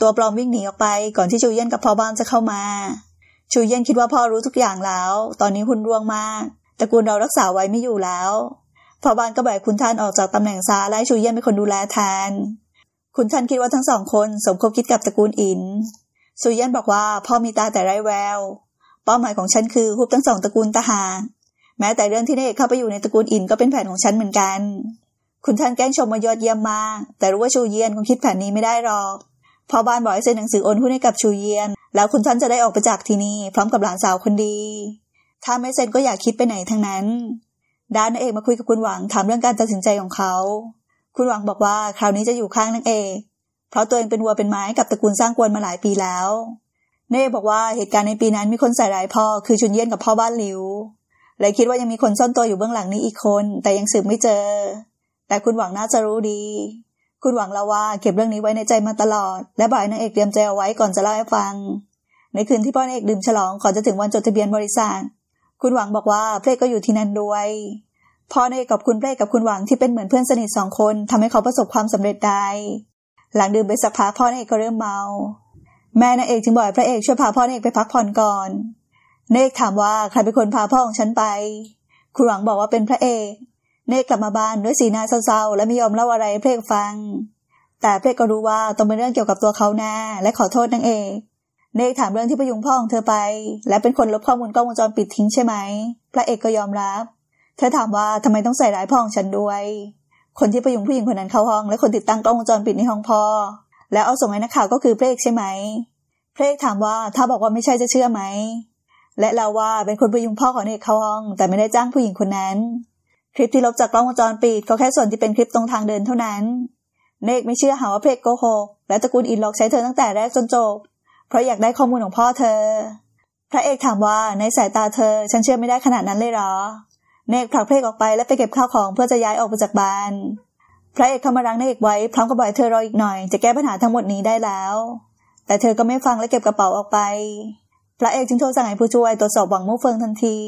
A: ตัวปลอมวิ่งหนีออกไปก่อนที่ชูเย่นกับพ่อบ้านจะเข้ามา ชูเย่นคิดว่าพ่อรู้ทุกอย่างแล้ว ตอนนี้หุนร่วงมาก ตระกูลเรารักษาไว้ไม่อยู่แล้วพ่อบ้านก็แบกคุณท่านออกจากตำแหน่งซาและชูเย่นเป็นคนดูแลแทน คุณท่านคิดว่าทั้งสองคนสมคบคิดกับตระกูลอินสุยันบอกว่าพ่อมีตาแต่ไร้แววเป้าหมายของฉันคือฮุบทั้งสองตระกูลทหารแม้แต่เรื่องที่ได้เข้าไปอยู่ในตระกูลอินก็เป็นแผนของฉันเหมือนกัน คุณท่านแกล้งชมมายอดเยี่ยมมาก แต่รู้ว่าชูเยียนคงคิดแผนนี้ไม่ได้หรอก พอบ้านบอกให้เซ็นหนังสือโอนหุ้นให้กับชูเยียน แล้วคุณท่านจะได้ออกไปจากที่นี่พร้อมกับหลานสาวคนดี ถ้าไม่เซ็นก็อยากคิดไปไหนทั้งนั้นด้านนางเอกมาคุยกับคุณหวังถามเรื่องการตัดสินใจของเขา คุณหวังบอกว่าคราวนี้จะอยู่ข้างนางเอกเพราะตัวเองเป็นวัวเป็นไม้กับตระกูลสร้างกวนมาหลายปีแล้ว เน่บอกว่าเหตุการณ์ในปีนั้นมีคนใส่ร้ายพ่อ คือชุนเยี่ยนกับพ่อบ้านหลิวเลยคิดว่ายังมีคนซ่อนตัวอยู่เบื้องหลังนี้อีกคน แต่ยังสืบไม่เจอ แต่คุณหวังน่าจะรู้ดี คุณหวังเล่าว่าเก็บเรื่องนี้ไว้ในใจมาตลอด และบ่ายนางเอกเตรียมใจเอาไว้ก่อนจะเล่าให้ฟัง ในคืนที่พ่อนางเอกดื่มฉลองก่อนจะถึงวันจดทะเบียนบริษัทคุณหวังบอกว่าเพลกก็อยู่ที่นั่นด้วย พ่อนางเอกกับคุณเพลกับคุณหวังที่เป็นเหมือนเพื่อนสนิทสองคนทำให้เขาประสบความสำเร็จได้หลังดื่มไปสักพักพ่อนเอกก็เริ่มเมา แม่นางเอกจึงบอกพระเอกช่วยพาพ่อนเอกไปพักผ่อนก่อนนาเอกถามว่าใครเป็นคนพาพ่อของฉันไปครูหวังบอกว่าเป็นพระเอกเนกกลับมาบ้านด้วยสีหน้าเศร้าๆและไม่ยอมเล่าอะไรให้พระเอกฟัง แต่พระเอกก็รู้ว่าต้องเป็นเรื่องเกี่ยวกับตัวเขาแน่และขอโทษนางเอกเนกถามเรื่องที่ประยุงพ่อของเธอไป และเป็นคนลบข้อมูลกล้องวงจรปิดทิ้งใช่ไหม พระเอกก็ยอมรับ เธอถามว่าทำไมต้องใส่ร้ายพ่อของฉันด้วยคนที่ประยุงผู้หญิงคนนั้นเข้าห้องและคนติดตั้งกล้องวงจรปิดในห้องพ่อแล้วเอาส่งให้นักข่าวก็คือเพลกใช่ไหม เพลกถามว่าถ้าบอกว่าไม่ใช่จะเชื่อไหม และเราว่าเป็นคนประยุงพ่อของเอกเข้าห้อง แต่ไม่ได้จ้างผู้หญิงคนนั้น คลิปที่ลบจากกล้องวงจรปิดก็แค่ส่วนที่เป็นคลิปตรงทางเดินเท่านั้น เนกไม่เชื่อหาว่าเพลกโกหกและตระกูลอินล็อกใช้เธอตั้งแต่แรกจนจบเพราะอยากได้ข้อมูลของพ่อเธอ พระเอกถามว่าในสายตาเธอฉันเชื่อไม่ได้ขนาดนั้นเลยหรอเนกผลักพระเอกออกไปและไปเก็บข้าวของเพื่อจะย้ายออกไปจากบ้าน พระเอกเข้ามารังนเอกไว้พร้อมกับบอกเธอรออีกหน่อย จะแก้ปัญหาทั้งหมดนี้ได้แล้ว แต่เธอก็ไม่ฟังและเก็บกระเป๋าออกไป พระเอกจึงโทรสั่งให้ผู้ช่วยตรวจสอบหวังมู่เฟิงทันที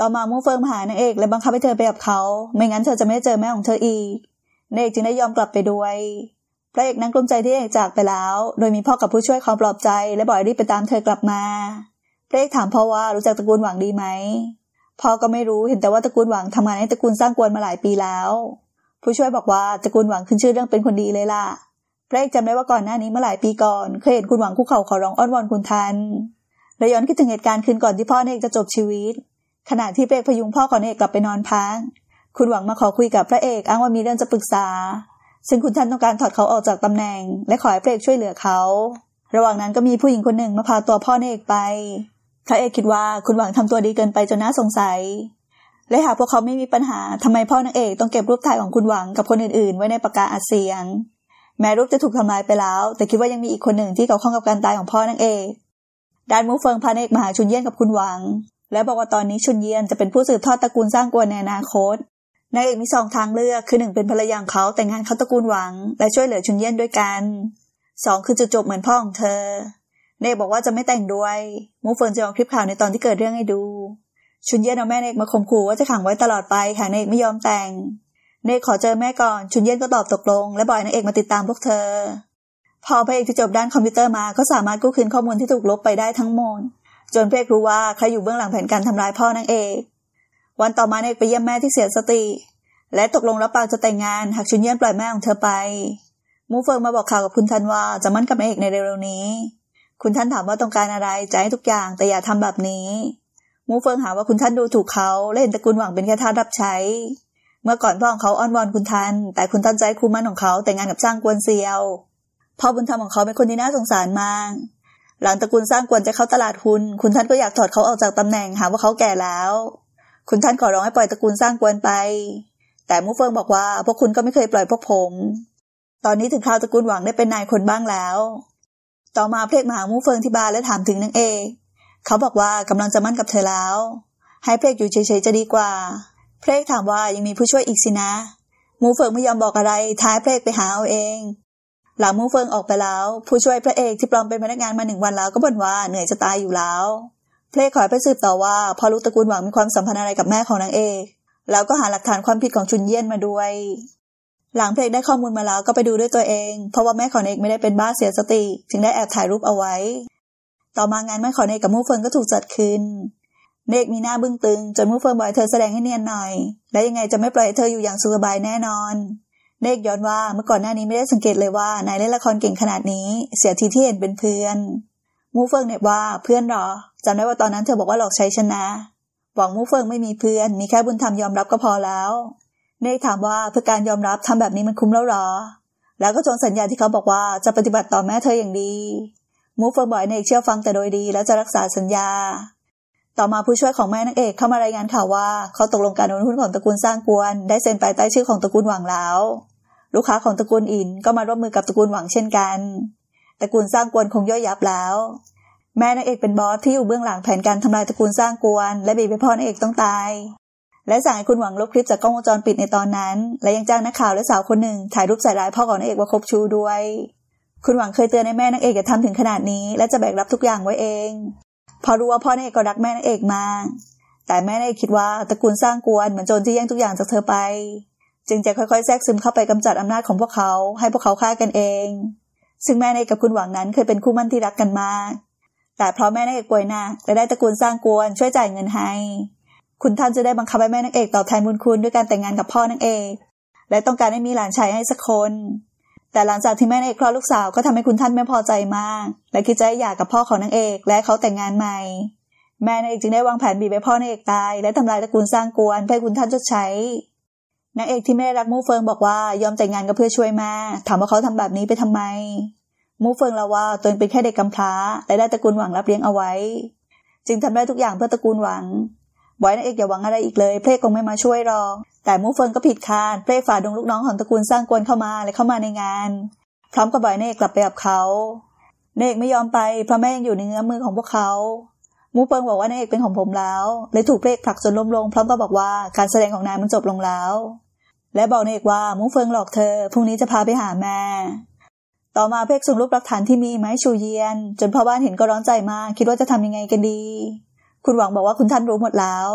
A: ต่อมามู่เฟิงมาหานางเอกและบังคับให้เธอไปกับเขา ไม่งั้นเธอจะไม่ได้เจอแม่ของเธออีกนเอกจึงได้ยอมกลับไปด้วย พระเอกนั่งกลุ้มใจที่เอกจากไปแล้วโดยมีพ่อกับผู้ช่วยคอยปลอบใจและบอกให้รีบไปตามเธอกลับมา พระเอกถามพ่อว่ารู้จักตระกูลหวังดีไหมพ่อก็ไม่รู้เห็นแต่ว่าตระกูลหวังทำงานให้ตระกูลสร้างกวนมาหลายปีแล้ว ผู้ช่วยบอกว่าตระกูลหวังขึ้นชื่อเรื่องเป็นคนดีเลยล่ะพระเอกจำได้ว่าก่อนหน้านี้เมื่อหลายปีก่อน เคยเห็นคุณหวังคุกเข่าขอร้องอ้อนวอนคุณทันและย้อนคิดถึงเหตุการณ์คืนก่อนที่พ่อเอกจะจบชีวิตขณะที่พระเอกพยุงพ่อของเอกกลับไปนอนพักคุณหวังมาขอคุยกับพระเอกอ้างว่ามีเรื่องจะปรึกษา ซึ่งคุณทันต้องการถอดเขาออกจากตำแหน่งและขอให้พระเอกช่วยเหลือเขา ระหว่างนั้นก็มีผู้หญิงคนหนึ่งมาพาตัวพ่อเอกไปข้าเอกคิดว่าคุณหวังทำตัวดีเกินไปจนน่าสงสัย และหากพวกเขาไม่มีปัญหาทำไมพ่อนางเอกต้องเก็บรูปถ่ายของคุณหวังกับคนอื่นๆ ไว้ในปากกาอัดเสียง แม้รูปจะถูกทำลายไปแล้ว แต่คิดว่ายังมีอีกคนหนึ่งที่เกี่ยวข้องกับการตายของพ่อนางเอกด้านมูเฟิงพาเอกมหาชุนเยี่ยนกับคุณหวัง และบอกว่าตอนนี้ชุนเยี่ยนจะเป็นผู้สืบทอดตระกูลสร้างกวนในอนาคตนางเอกมีสองทางเลือก คือหนึ่งเป็นภรรยาของเขาแต่งงานเขาตระกูลหวัง และช่วยเหลือชุนเยี่ยนด้วยกัน สองคือจุดจบเหมือนพ่อของเธอเนกบอกว่าจะไม่แต่งด้วย มูเฟินจะเอาคลิปข่าวในตอนที่เกิดเรื่องให้ดู ชุนเย็นเอาแม่เนกมาข่มขู่ว่าจะขังไว้ตลอดไปค่ะเนกไม่ยอมแต่ง เนกขอเจอแม่ก่อน ชุนเย็นก็ตอบตกลง และบ่อยนางเอกมาติดตามพวกเธอ พอพระเอกที่จบด้านคอมพิวเตอร์มาก็สามารถกู้คืนข้อมูลที่ถูกลบไปได้ทั้งหมด จนพระเอกรู้ว่าใครอยู่เบื้องหลังแผนการทำลายพ่อนางเอก วันต่อมาเนกไปเยี่ยมแม่ที่เสียสติ และตกลงรับปากจะแต่งงาน หากชุนเย็นปล่อยแม่ของเธอไป มูเฟิงมาบอกข่าวกับคุณทันว่าจะมั่นกับนางเอกในเร็วๆนี้คุณท่านถามว่าต้องการอะไรใจให้ทุกอย่างแต่อย่าทำแบบนี้ มูเฟิงหาว่าคุณท่านดูถูกเขาและเห็นตระกูลหวังเป็นแค่ทาสรับใช้ เมื่อก่อนพ่อของเขาอ้อนวอนคุณท่าน แต่คุณท่านใจคูมันของเขาแต่งานกับสร้างกวนเซียวพ่อบุญธรรมของเขาเป็นคนที่น่าสงสารมาก หลังตระกูลสร้างกวนจะเข้าตลาดหุ้นคุณท่านก็อยากถอดเขาออกจากตำแหน่งหาว่าเขาแก่แล้ว คุณท่านขอร้องให้ปล่อยตระกูลสร้างกวนไป แต่มูเฟิงบอกว่า พวกคุณก็ไม่เคยปล่อยพวกผม ตอนนี้ถึงคราวตระกูลหวังได้เป็นนายคนบ้างแล้วต่อมาเพลกมาหามูเฟิงที่บานและถามถึงนางเอเขาบอกว่ากำลังจะมั่นกับเธอแล้ว ให้เพลกอยู่เฉยๆจะดีกว่า เพลกถามว่ายังมีผู้ช่วยอีกสินะ มูเฟิงไม่ยอมบอกอะไร ท้ายเพลกไปหาเอาเอง หลังมูเฟิงออกไปแล้ว ผู้ช่วยพระเอกที่ปลอมเป็นพนักงานมาหนึ่งวันแล้วก็บ่นว่าเหนื่อยจะตายอยู่แล้ว เพลกขอไปสืบต่อว่าพอรู้ตระกูลหวังมีความสัมพันธ์อะไรกับแม่ของนางเอกแล้วก็หาหลักฐานความผิดของชุนเยี่ยนมาด้วยหลังเพลงได้ข้อมูลมาแล้วก็ไปดูด้วยตัวเอง เพราะว่าแม่ของเอกไม่ได้เป็นบ้าเสียสติจึงได้แอบถ่ายรูปเอาไว้ ต่อมางานแม่ของเอกกับมู่เฟิงก็ถูกจัดขึ้นเนกมีหน้าบึ้งตึงจนมู่เฟิงบอกเธอแสดงให้เนียนหน่อย และยังไงจะไม่ปล่อยเธออยู่อย่างสบายแน่นอน เนกย้อนว่าเมื่อก่อนหน้านี้ไม่ได้สังเกตเลยว่านายเล่นละครเก่งขนาดนี้ เสียทีที่เห็นเป็นเพื่อน มูเฟิงเนี่ยว่าเพื่อนหรอจำได้ว่าตอนนั้นเธอบอกว่าหลอกใช้ชนะหวังมูเฟิงไม่มีเพื่อน มีแค่บุญธรรมยอมรับก็พอแล้วเนกถามว่าเพื่อการยอมรับทำแบบนี้มันคุ้มแล้วหรอ แล้วก็จนสัญญาที่เขาบอกว่าจะปฏิบัติต่อแม่เธออย่างดี มูฟเฟอร์บอยเนกเชื่อฟังแต่โดยดี และจะรักษาสัญญา ต่อมาผู้ช่วยของแม่นางเอกเข้ามารายงานข่าวว่าเขาตกลงการโอนหุ้นของตระกูลสร้างกวน ได้เซ็นไปใต้ชื่อของตระกูลหวังแล้ว ลูกค้าของตระกูลอินก็มาร่วมมือกับตระกูลหวังเช่นกัน ตระกูลสร้างกวนคงย่อยยับแล้ว แม่นางเอกเป็นบอสที่อยู่เบื้องหลังแผนการทำลายตระกูลสร้างกวน และบีบให้พ่อนางเอกต้องตายและสั่งให้คุณหวังลบคลิปจากกล้องวงจรปิดในตอนนั้น และยังจ้างนักข่าว และสาวคนหนึ่ง ถ่ายรูปใส่ร้ายพ่อของนักเอกว่าคบชู้ด้วย คุณหวังเคยเตือนให้แม่นักเอกอย่าทำถึงขนาดนี้ และจะแบกรับทุกอย่างไว้เอง พอรู้ว่าพ่อนากเอกก็รักแม่นักเอกมาแต่แม่นักเอกคิดว่าตระกูลสร้างกวนเหมือนโจรที่แย่งทุกอย่างจากเธอไป จึงจะค่อยๆ แทรกซึมเข้าไปกำจัดอำนาจของพวกเขา ให้พวกเขาฆ่ากันเอง ซึ่งแม่นักเอกกับคุณหวังนั้นเคยเป็นคู่มั่นที่รักกันมาก แต่เพราะแม่นักเอกป่วยหนักและได้ตระกูลสร้างกวนช่วยจ่ายเงินให้คุณท่านจะได้บังคับให้แม่นางเอกตอบแทนบุญคุณด้วยการแต่งงานกับพ่อนางเอก และต้องการให้มีหลานชายให้สักคน แต่หลังจากที่แม่นางเอกคลอดลูกสาวก็ทำให้คุณท่านไม่พอใจมาก และคิดจะหย่ากับพ่อของนางเอกและเขาแต่งงานใหม่ แม่นางเอกจึงได้วางแผนบีบให้พ่อนางเอกตายและทำลายตระกูลสร้างกวนเพื่อคุณท่านจะใช้ นางเอกที่ไม่ได้รักมูเฟิงบอกว่ายอมแต่งงานก็เพื่อช่วยแม่ถามว่าเขาทำแบบนี้ไปทำไม มูเฟิงเล่าว่าตนเป็นแค่เด็กกำพร้า และได้ตระกูลหวังรับเลี้ยงเอาไว้ จึงทำได้ทุกอย่างเพื่อตระกูลหวังบอยนางเอกอย่าหวังอะไรอีกเลยเพลกคงไม่มาช่วยหรอกแต่มูเฟินก็ผิดคานเพลกฝ่าดงลูกน้องของตระกูลสร้างกวนเข้ามาและเข้ามาในงานพร้อมกับบอยนางเอกกลับไปกับเขานางเอกไม่ยอมไปเพราะแม่ยังอยู่ในเงื้อมือของพวกเขา มูเฟินบอกว่านางเอกเป็นของผมแล้วเลยถูกเพลกผลักจนล้มลง พร้อมกับบอกว่าการแสดงของนายมันจบลงแล้ว และบอกนางเอกว่ามูเฟินหลอกเธอพรุ่งนี้จะพาไปหาแม่ต่อมาเพกส่งรูปหลักฐานที่มีไม้ชูเยียน จนพ่อบ้านเห็นก็ร้อนใจมากคิดว่าจะทำยังไงกันดีคุณหวังบอกว่าคุณท่านรู้หมดแล้ว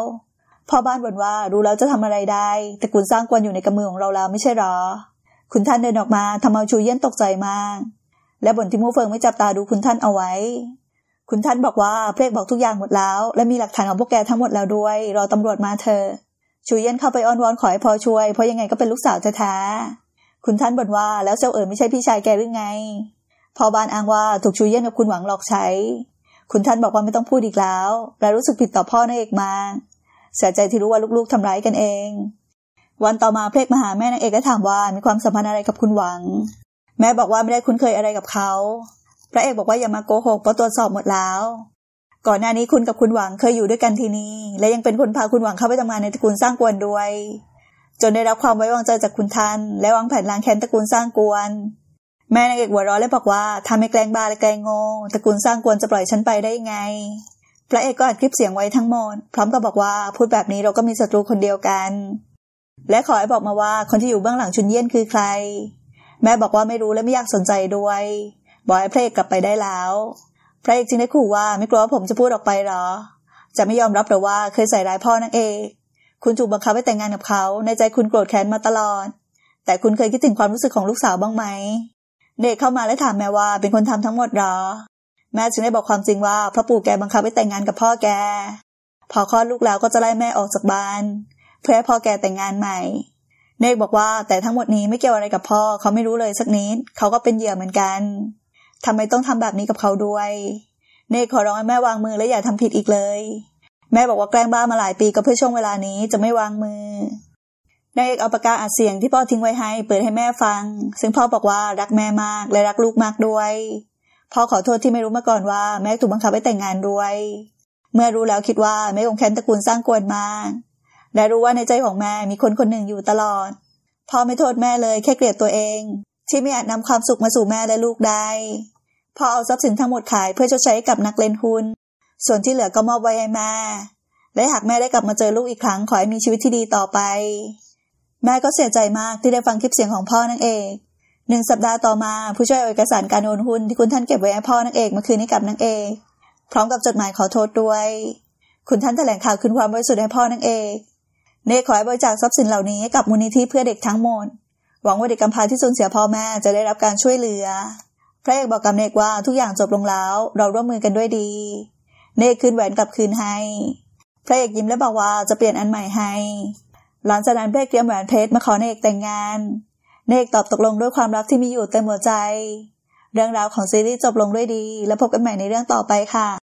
A: พ่อบ้านบ่นว่ารู้แล้วจะทำอะไรได้ แต่กุณสร้างกวนอยู่ในกำมือของเราแล้วไม่ใช่หรอ คุณท่านเดินออกมาทำเอาชูเยี่ยนตกใจมาก และบ่นที่มู่เฟิงไม่จับตาดูคุณท่านเอาไว้ คุณท่านบอกว่าเพลกบอกทุกอย่างหมดแล้ว และมีหลักฐานของพวกแกทั้งหมดแล้วด้วย รอตำรวจมาเถอะ ชูเยี่ยนเข้าไปอ้อนวอนขอให้พอช่วย เพราะยังไงก็เป็นลูกสาวแท้ๆ คุณท่านบ่นว่าแล้วเจ้าเอ๋อไม่ใช่พี่ชายแกหรือไงพอบ้านอ้างว่าถูกชูเยี่ยนกับคุณหวังหลอกใช้คุณท่านบอกว่าไม่ต้องพูดอีกแล้วแระรู้สึกผิดต่อพ่อนางเอกมาเสียใจที่รู้ว่าลูกๆทำร้ายกันเอง วันต่อมาเพลกมาหาแม่นางเอกและถามว่ามีความสัมพันธ์อะไรกับคุณหวัง แม่บอกว่าไม่ได้คุ้นเคยอะไรกับเขา พระเอกบอกว่าอย่ามาโกหกเพราะตรวจสอบหมดแล้ว ก่อนหน้านี้คุณกับคุณหวังเคยอยู่ด้วยกันที่นี่ และยังเป็นคนพาคุณหวังเข้าไปทำงานในตระกูลสร้างกวนด้วย จนได้รับความไว้วางใจจากคุณท่าน และวางแผนล้างแค้นตระกูลสร้างกวนแม่นางเอกหัวร้อนเลยบอกว่าทำให้แกล้งบ้า และแกล้งงงตระกูลสร้างกวนจะปล่อยฉันไปได้ไง พระเอกก็อัดคลิปเสียงไว้ทั้งหมด พร้อมกับบอกว่าพูดแบบนี้เราก็มีศัตรูคนเดียวกัน และขอให้บอกมาว่าคนที่อยู่เบื้องหลังชุนเยี่ยนคือใคร แม่บอกว่าไม่รู้และไม่อยากสนใจด้วย บอกให้พระเอกกลับไปได้แล้ว พระเอกจึงได้ขู่ว่าไม่กลัวว่าผมจะพูดออกไปหรอ จะไม่ยอมรับหรือว่าเคยใส่ร้ายพ่อนางเอกคุณถูกบังคับให้แต่งงานกับเขา ในใจคุณโกรธแค้นมาตลอด แต่คุณเคยคิดถึงความรู้สึกของลูกสาวบ้างไหมเด็กเข้ามาและถามแม่ว่าเป็นคนทำทั้งหมดหรอ แม่จึงได้บอกความจริงว่า พระปู่แกบังคับให้แต่งงานกับพ่อแก พอคลอดลูกแล้วก็จะไล่แม่ออกจากบ้าน เพื่อให้พ่อแกแต่งงานใหม่เนกบอกว่าแต่ทั้งหมดนี้ไม่เกี่ยวอะไรกับพ่อเขาไม่รู้เลยสักนิดเขาก็เป็นเหยื่อเหมือนกัน ทำไมต้องทำแบบนี้กับเขาด้วยเนกขอร้องให้แม่วางมือและอย่าทำผิดอีกเลย แม่บอกว่าแกล้งบ้ามาหลายปีก็เพื่อช่วงเวลานี้จะไม่วางมือนายเอกเอาปากกาอัดเสียงที่พ่อทิ้งไว้ให้เปิดให้แม่ฟัง ซึ่งพ่อบอกว่ารักแม่มากและรักลูกมากด้วย พ่อขอโทษที่ไม่รู้มาก่อนว่าแม่ถูกบังคับให้แต่งงานด้วย เมื่อรู้แล้วคิดว่าแม่คงแค้นตระกูลสร้างกวนมากและรู้ว่าในใจของแม่มีคนคนหนึ่งอยู่ตลอด พ่อไม่โทษแม่เลยแค่เกลียดตัวเอง ที่ไม่อาจนำความสุขมาสู่แม่และลูกได้ พ่อเอาทรัพย์สินทั้งหมดขายเพื่อชดใช้กับนักเล่นหุ้น ส่วนที่เหลือก็มอบไว้ให้แม่ และหากแม่ได้กลับมาเจอลูกอีกครั้งขอให้มีชีวิตที่ดีต่อไปแม่ก็เสียใจมากที่ได้ฟังคลิปเสียงของพ่อนั่นเองหนึ่งสัปดาห์ต่อมาผู้ช่วยเอาเอกสารการโอนหุ้น ที่คุณท่านเก็บไว้ให้พ่อนั่งเอกมาคืนให้กับนางเอก พร้อมกับจดหมายขอโทษด้วย คุณท่านแถลงข่าวคืนความบริสุทธิ์ให้พ่อนางเอกเนขอให้บริจาคทรัพย์สินเหล่านี้ให้กับมูลนิธิเพื่อเด็กทั้งหมด หวังว่าเด็กกำพร้าที่สูญเสียพ่อแม่จะได้รับการช่วยเหลือ พระเอกบอกกับเนกว่าทุกอย่างจบลงแล้วเราร่วมมือกันด้วยดี เนกคืนแหวนกลับคืนให้ พระเอกยิ้มและบอกว่าจะเปลี่ยนอันใหม่ให้หลังจากนั้นเบรกเตรียมแหวนเพชรมาขอเนกแต่งงาน เนกตอบตกลงด้วยความรักที่มีอยู่เต็มหัวใจ เรื่องราวของซีรีส์จบลงด้วยดี แล้วพบกันใหม่ในเรื่องต่อไปค่ะ